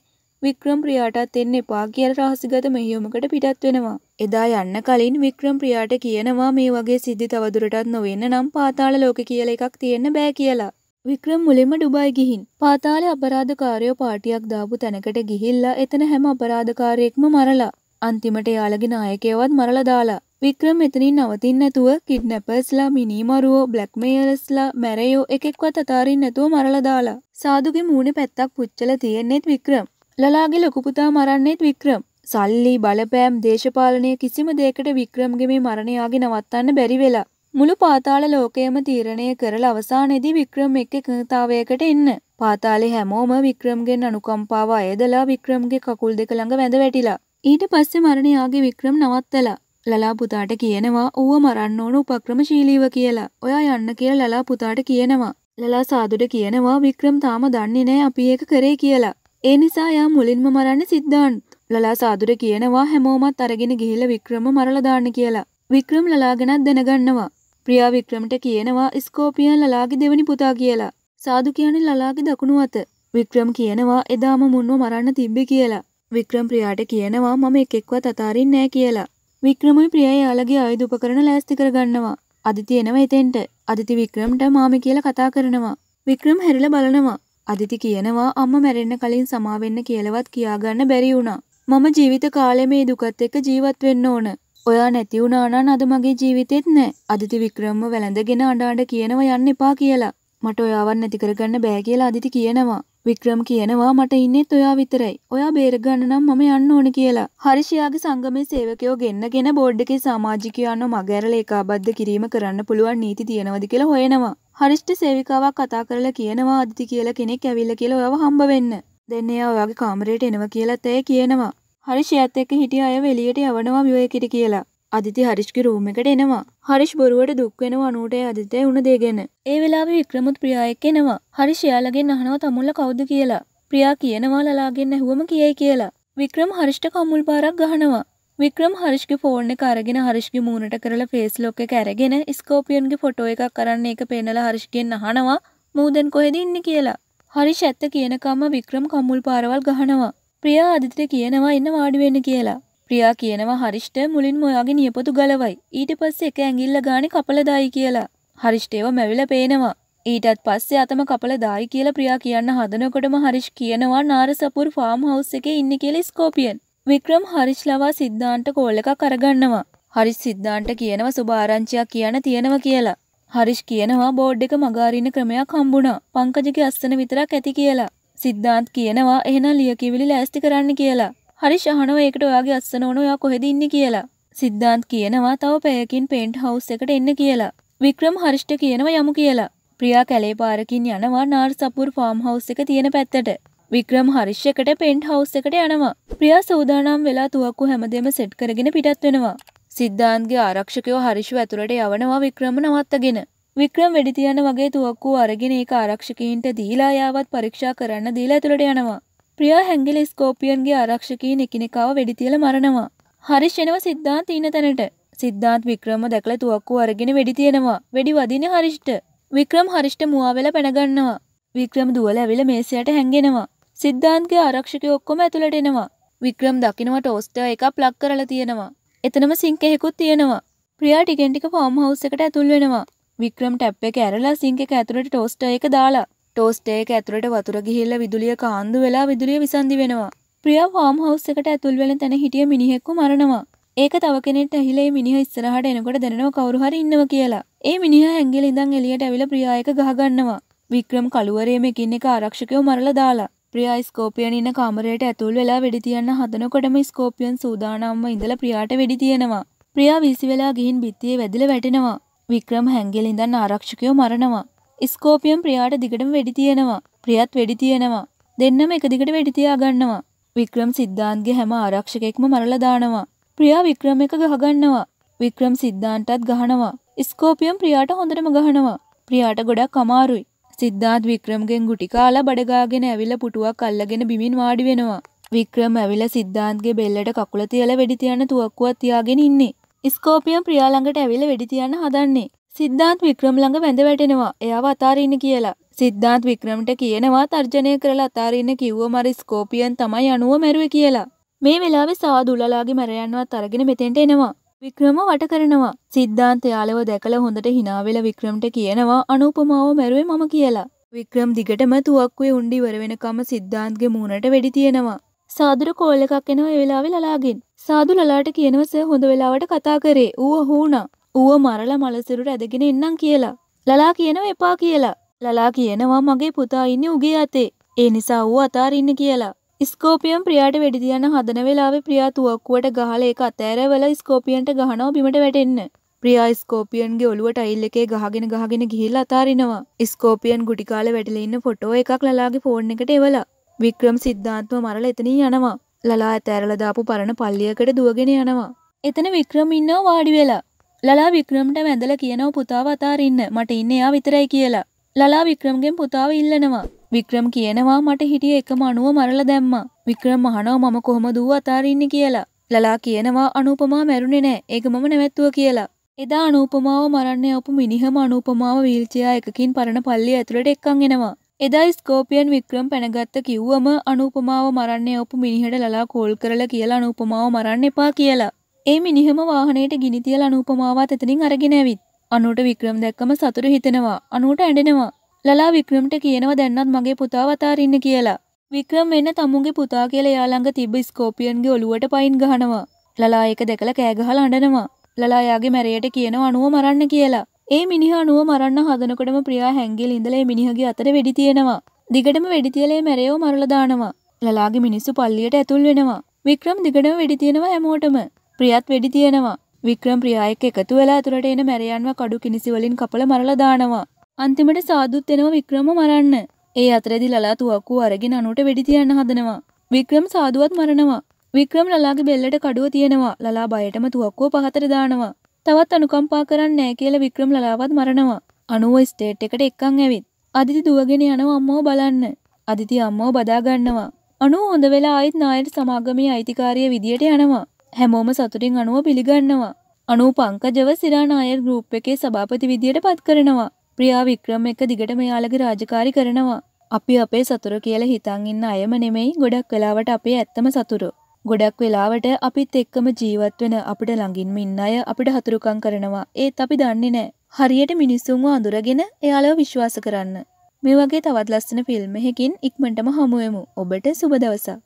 වික්‍රම් ප්‍රියාටත් එන්න එපා කියල රහසිගත මෙහියුමකට පිටත් වෙනවා. එදා යන්න කලින් වික්‍රම් ප්‍රියාට කියනවා මේ වගේ සිද්ධි තවදුරටත් නොවෙන්න නම් පාතාල ලෝක කියල එකක් තියෙන්න බෑ කියලා. වික්‍රම් මුලින්ම ඩුබයි ගිහින් පාතාල අපරාධකාරයෝ පාටියක් දාපු තැනකට ගිහිල්ලා එතන හැම අපරාධකාරයෙක්ම මරලා. අන්තිමට යාලගෙන අයකයවත් මරලා දාලා. වික්‍රම එතනින් නවතින් නැතුව කිඩ්නැපර්ස්ලා මිනිමරුවෝ බ්ලක්මේයර්ස්ලා මැරයෝ එකෙක්වත් අතාරින් නැතුව මරලදාලා. සාදුගේ මූුණ පැත්තක් පුච්චල තියෙන්නේෙත් වික්‍රම්. ලලාගේ ලොකුපුතා මරන්නෙත් වික්‍රම්. සල්ලි බලපෑම් දේශපාලනය කිසිම දේකට වික්‍රම්ගේ මේ මරණයාගේ නවත්තන්න බැරි වෙලා. මුළු පාතාල ලෝකයම තීරණය කරල අවසානෙදි වික්‍රම් එක්ක කතාවයකට එන්න. පාතාලෙ හැමෝම වික්‍රම්ගෙන් අනුකම්පාව අයදලා වික්‍රම්ගේ කකුල් දෙක ළඟ වැඳ වැටිලා. ඊට පස්සේ මරණයාගේ වික්‍රම් නවත්තලා. ලලා පුතාට කියනවා ඌව මරන්න ඕන උපක්‍රමශීලීව කියලා. ඔයා යන්න කියලා ලලා පුතාට කියනවා. ලලා සාදුට කියනවා වික්‍රම් තාම දන්නේ නෑ අපි ඒක කරේ කියලා. ඒ නිසා යා මුලින්ම මරන්න සිද්ධාන්ත්. ලලා සාදුට කියනවා හැමෝමත් අරගෙන ගිහිල්ලා වික්‍රම මරලා දාන්න කියලා. වික්‍රම් ලලා ගැනත් දැනගන්නවා. ප්‍රියා වික්‍රමට කියනවා ස්කෝපියන් ලලාගේ දෙවනි පුතා කියලා. සාදු කියන්නේ ලලාගේ දකුණු අත. වික්‍රම් කියනවා එදාම මුන්ව මරන්න තිබ්බේ කියලා. වික්‍රම් ප්‍රියාට කියනවා මම එකෙක්වත් අතාරින්නේ නෑ කියලා. වික්‍රමයි ප්‍රියයි යාලගේ ආයුධ උපකරණ ලෑස්ති කරගන්නවා. අදිති එනවා එතෙන්ට. අදිති වික්‍රම්ට මාමි කියලා කතා කරනවා. වික්‍රම් හැරිලා බලනවා. අදිති කියනවා අම්මා මැරෙන්න කලින් සමා වෙන්න කියලාවත් කියාගන්න බැරි වුණා. මම ජීවිත කාලේ මේ දුකත් එක්ක ජීවත් වෙන්න ඕන. ඔයා නැති වුණා නම් අද මගේ ජීවිතෙත් නැහැ. අදිති වික්‍රම්ව වැළඳගෙන අඬ අඬ කියනවා යන්න එපා කියලා. මට ඔයාවත් නැති කරගන්න බෑ කියලා අදිති කියනවා. වික්‍රම් කියනවා මට ඉන්නෙත් ඔයා විතරයි. ඔයා බේරගන්න නම් මම යන්න ඕන කියලා. හරිෂයාගේ සංගමේ සේවකයෝ ගෙන්නගෙන බෝඩ් එකේ සමාජිකයන්ව මගහැරලා ඒකාබද්ධ කිරීම කරන්න පුළුවන් නීති තියෙනවද කියලා හොයනවා. හරිෂ්ට සේවිකාවක් කතා කරලා කියනවා අදිති කියලා කෙනෙක් ඇවිල්ලා කියලා ඔයාව හම්බ වෙන්න. දැන් එයා ඔයාගේ කාමරයට එනවා කියලාත් ඇය කියනවා. හරිෂයත් එක්ක හිටිය අය එළියට යවනවා විවේකෙට කියලා. අදිති හරිෂ්ගේ රූම එකට එනවා. හරිෂ් බොරුවට දුක්වෙන අනුවට අදිතය උුණ දේගෙන. ඒ වෙලා වික්‍රමුත් ප්‍රියායෙක් එනවා. හරිෂ් යාලගෙන් අහනව තමුල්ල කවුද කියලා. ප්‍රියා කියනවා ලලාගෙන් ඇහුවම කියයි කියලා. වික්‍රම් හරිෂ්ට කමුල් පාරක් ගහනවා. වික්‍රම් හරිෂ්ගේ ෆෝර්න එක අරගෙන හරිෂ්ගේ මූුණට කරලා ෆේස් ලොක් එක ඇරගෙන ස්කෝපියන්ගේ ෆොටෝ එකක් කරන්න එක පෙන්නල හරිෂ්ගෙන් අහනවා මූදන් කොහෙද ඉන්න කියලා. හරිෂ් ඇත්ත කියනකම්ම වික්‍රම් කමුල් පාරවල් ගහනවා. ප්‍රියා අධිතර කියනවා ඉන්න වාඩිවෙන්න කියලා. ප්‍රියා කියනවා හරිෂ්ට මුලින්ම ඔයාගේ නියපොතු ගලවයි. ඊට පස්සේ එක ඇඟිල්ල ගානේ කපල දායි කියලා. හරිෂ්ටේව මැවිලා පේනවා. ඊටත් පස්සේ අතම කපල දායි කියලා ප්‍රියා කියන්න හදනකොටම හරිෂ් කියනවා නාරසපුර ෆාම් හවුස් එකේ ඉන්නේ කියලා ස්කෝපියන්. වික්‍රම් හරිෂ් ලවා සිද්ධාන්ත කෝල් එකක් අරගන්නවා. හරිෂ් සිද්ධාන්ත කියනවා සුබ ආරංචියක් කියන්න තියෙනවා කියලා. හරිෂ් කියනවා බෝඩ් එක මගාරින්න ක්‍රමයක් හම්බුණා. පංකජගේ අස්සන විතරක් ඇති කියලා. සිද්ධාන්ත් කියනවා එහෙනම් ලියකිවිලි ලෑස්ති කරන්න කියලා. හරි ශහනව ඒකට ඔයාගේ අස්සන ඕන ඔයා කොහෙද ඉන්න කියලා. සිද්ධාන්ත් කියනවා තව පැයකින් පෙන්ට් හවුස් එකට එන්න කියලා. වික්‍රම හරිෂ්ට කියනවා යමු කියලා. ප්‍රියා කැලේ පාරකින් යනවා නාර් සපුර් ෆාම් හවුස් එක තියෙන පැත්තට. වික්‍රම හරිෂ්‍යකට පෙන්ට් හවුස් එකට යනවා. ප්‍රියා සූදානම් වෙලා තුවක්කු හැමදේම සෙට් කරගෙන පිටත් වෙනවා. සිද්ධාන්ගේ ආරක්ෂකයෝ හරිෂ්ව ඇතුළට යවනවා වික්‍රම නවත්තගෙන. වික්‍රම වෙඩි තියන වගේ තුවක්කු අරගෙන ඒක ආරක්ෂකීන්ට දීලා යාවත් පරීක්ෂා කරන්න දීලා ඇතුළට යනවා. ප්‍රිය හැංගිල ස්කෝපියන්ගේ ආරක්ෂකීන් එකිනෙකාව වෙඩිතියල මරණවා. හරිෂ්ණව සිද්ධාන්ත ඉන්න තැනට සිද්ධාන්ත් වික්‍රම දැකල තුවක්කු අරගෙන වෙඩි තියෙනවා වෙඩි වදින හරිෂ්ට වික්‍රම් හරිෂ්ට මුවාවෙල පැනගන්නවා වික්‍රම දුවල ඇවිල මේසයට හැංගෙනවා සිද්ධාන්ගේ ආරක්ෂක ඔක්කොම ඇතුළට එනවා වික්‍රම් දකිනවට ඔස්ට එකක් ප්ලක් කරලා තියෙනවා එතනම සිංක එහෙකුත් තියෙනවා ප්‍රියා ටිකෙන් ටික ෆාම් හවුස් එකට ඇතුල් වෙනවා වික්‍රම් ටැප් එක ඇරලා සිංක එක ඇතුළට ටෝස්ටර් එක දාලා ටෝස්ට් එක ඇතුළට වතුර ගිහිල්ලා විදුලිය කාන්දු වෙලා විදුලිය විසන්දි වෙනවා. ප්‍රියා ෆාම් හවුස් එකට ඇතුල් වෙන තැන හිටිය මිනිහෙක්ව මරනවා. ඒක තව කෙනෙක්ට ඇහිලා මේ මිනිහා ඉස්සරහට එනකොට දැනෙනවා කවුරු හරි ඉන්නවා කියලා. ඒ මිනිහා ඇඟිලි ඉඳන් එළියට ඇවිල්ලා ප්‍රියා එක ගහගන්නවා. වික්‍රම් කළුවරේ මේකින් එක ආරක්ෂකයෝ මරලා දාලා. ප්‍රියා ස්කෝපියන් ඉන්න කාමරයට ඇතුල් වෙලා වෙඩි තියන්න හදනකොටම ස්කෝපියන් සූදානම්ව ඉඳලා ප්‍රියාට වෙඩි තියනවා. ප්‍රියා වීසි වෙලා ගිහින් බිත්තියේ වැදිලා වැටෙනවා. වික්‍රම හැංගෙලින් ඉඳන් ආරක්ෂකයෝ මරනවා. ස්කෝපියම් ප්‍රියාට දිගටම වෙඩි තියෙනවා. ප්‍රියත් වෙඩි තියෙනවා. දෙන්නම එක දිගට වෙඩි තියා ගන්නවා. වික්‍රම් සිද්ධාන්ගේ හැම ආරක්ෂකෙක්ම මරලා දානවා. ප්‍රියා වික්‍රම එක ගහගන්නවා. වික්‍රම් සිද්ධාන්ටත් ගහනවා. ස්කෝපියම් ප්‍රියාට හොඳටම ගහනවා. ප්‍රියාට ගොඩක් අමාරුයි. සිද්ධාත් වික්‍රම්ගෙන් ගුටි කාලා බඩගාගෙන ඇවිල්ලා පුටුවක් අල්ලගෙන බිමින් වාඩි වෙනවා. වික්‍රම් ඇවිල්ලා සිද්ධාන්තගේ බෙල්ලට කකුල තියලා වෙඩි තියන්න තුවක්කුවක් තියාගෙන ඉන්නේ. ස්කෝපියම් ප්‍රියා ළඟට ඇවිල්ලා වෙඩි තියන්න හදන්නේ. සිද්ධාන්ත් වික්‍රම ළඟ වැඳ වැටෙනවා එයාව අතාරින්න කියලා. සිද්ධාන්ත් වික්‍රමට කියනවා තර්ජනය කරලා අතාරින්න කිව්ව මර ස්කෝපියන් තමයි අනුව මැරුවේ කියලා. මේ වෙලාවේ සාදු උලලාගේ මරයන්වත් අරගෙන මෙතෙන්ට එනවා. වික්‍රම වට කරනවා. සිද්ධාන්ත යාලව දැකලා හොඳට hina වෙලා වික්‍රමට කියනවා අනුපමාව මැරුවේ මම කියලා. වික්‍රම් දිගටම තුවක්කුවේ උණ්ඩි ඉවර වෙනකම සිද්ධාන්ත්ගේ මූණට වෙඩි තියෙනවා. සාදුර කෝල් එකක් එනවා ඒ වෙලාවේ ලලාගෙන්. සාදු ලලාට කියනවා සර් හොඳ වෙලාවට කතා කරේ. ඌ අහු වුණා. ඌව මරලා මලසිරුට ඇදගෙන එන්නම් කියලා. ලලා කියනව එපා කියලා. ලලා කියනවා මගේ පුතා ඉන්න උගේ අතේ. ඒ නිසා ඌ අතාරින්න කියලා. ස්කෝපියම් ප්‍රියාට වැඩිදියන්න හදන වෙලාවේ ප්‍රියා තුවක්කුවට ගහලා ඒක අතෑරවල ස්කෝපියන්ට ගහනවා බිමට වැටෙන්න. ප්‍රියා ස්කෝපියන්ගේ ඔළුවට අයිල් එකේ ගහගෙන ගහගෙන ගිහිල්ලා අතාරිනවා. ස්කෝපියන් ගුටි කාලේ වැටිලා ඉන්න ෆොටෝ එකක් ලලාගේ ෆෝන් එකට එවලා. වික්‍රම් සිද්ධාන්තව මරලා එතනින් යනවා. ලලා ඇතෑරලා දාපු පරණ පල්ලියකට දුවගෙන යනවා. එතන වික්‍රම ඉන්නව වාඩි වෙලා. ලලා වික්‍රමට වැඳලා කියනව පුතාව අතාරින්න මට ඉන්න එයා විතරයි කියලා. ලලා වික්‍රම්ගෙන් පුතාව ඉල්ලනවා. වික්‍රම් කියනවා මට හිටිය එකම අණුව මරලා දැම්මා. වික්‍රම් අහනවා මම කොහොමද ඌ අතාරින්නේ කියලා. ලලා කියනවා අනුපමා මැරුණේ නෑ. ඒක මම නැවැත්තුව කියලා. එදා අනුපමාව මරන්න යවපු මිනිහම අනුපමාව වීල්චයා එකකින් පරණ පල්ලිය ඇතුළට එක්කන් එනවා. එදා ස්කෝපියන් වික්‍රම් පැනගත්ත කිව්වම අනුපමාව මරන්න යවපු මිනිහට ලලා කෝල් කරලා කියලා අනුපමාව මරන්න එපා කියලා. ඒ මිනිහම වාහනයට ගිනි තියලා අනූපමාවත් එතනින් අරගෙන ඇවිත්. අනුට වික්‍රම් දැක්කම සතුරු හිතෙනවා. අනුට ඇඬෙනවා. ලලා වික්‍රම්ට කියනවා දැන්නත් මගේ පුතා වතාරින්න කියලා. වික්‍රම් වෙන තමුන්ගේ පුතා කියලා එයා ළඟ තිබ්බ ස්කෝපියන්ගේ ඔලුවට පයින් ගහනවා. ලලා ඒක දැකලා කෑ ගහලා අඬනවා. ලලා යාගේ මැරයට කියනවා අනුව මරන්න කියලා. ඒ මිනිහා අනුව මරන්න හදනකොටම ප්‍රියා හැංගිලා ඉඳලා මිනිහගේ අතට වෙඩි තියෙනවා. දිගටම වෙඩි තියලා මැරයෝ මරලා දානවා. ලලාගේ මිනිස්සු පල්ලියට ඇතුල් වෙනවා. වික්‍රම් දිගටම වෙඩි තියෙනවා හැමෝටම. ප්‍රියත් වෙඩි තියෙනවා. වික්‍රම් ප්‍රියායක එකතු වෙලා ඇතුළට එන මැරයන්ව කඩු කිනිසි වලින් කපලා මරලා දානවා. අන්තිමට සාදුත් එනවා වික්‍රම මරන්න. ඒ අතරේදී ලලා තුවක්කුව අරගෙන අනුට වෙඩි තියන්න හදනවා. වික්‍රම් සාදුවත් මරනවා. වික්‍රම් ලලාගේ බෙල්ලට කඩුව තියෙනවා. ලලා බයටම තුවක්කුව පහතට දානවා. තවත් අනුකම්පා කරන්නේ නැහැ කියලා වික්‍රම් ලලාවත් මරනවා. අනුව ස්ටේට් එකට එක්කන් ඇවිත්. අදිති දුවගෙන යනවා අම්මව බලන්න. අදිති අම්මව බදා ගන්නවා. අනුව හොඳ වෙලා ආයිත් නායට සමාගමේ අයිතිකාරය විදියට යනවා. හැමෝම සතුටින් අනුව පිළිගන්නවා. අනූ පංකජව සිරානායර් ගරුප් එකේ සභාපති විදියට පත් කරනවා. ප්‍රියා වික්‍රම එක දිගට මෙයාලගේ රාජකාරි කරනවා. අපි අපේ සතුර කියලා හිතන් ඉන්න අයම නෙමෙයි ගොඩක් වෙලාවට අපේ ඇත්තම සතුරු. ගොඩක් වෙලාවට අපිත් එක්කම ජීවත් වෙන අපිට ළඟින්ම ඉන්න අය අපිට හතුරුකම් කරනවා. ඒත් අපි දන්නේ නැහැ. හරියට මිනිස්සුන්ව අඳුරගෙන එයාලව විශ්වාස කරන්න. මේ වගේ තවත් ලස්සන ෆිල්ම් එකකින් ඉක්මනටම හමු වෙමු. ඔබට සුබ දවසක්.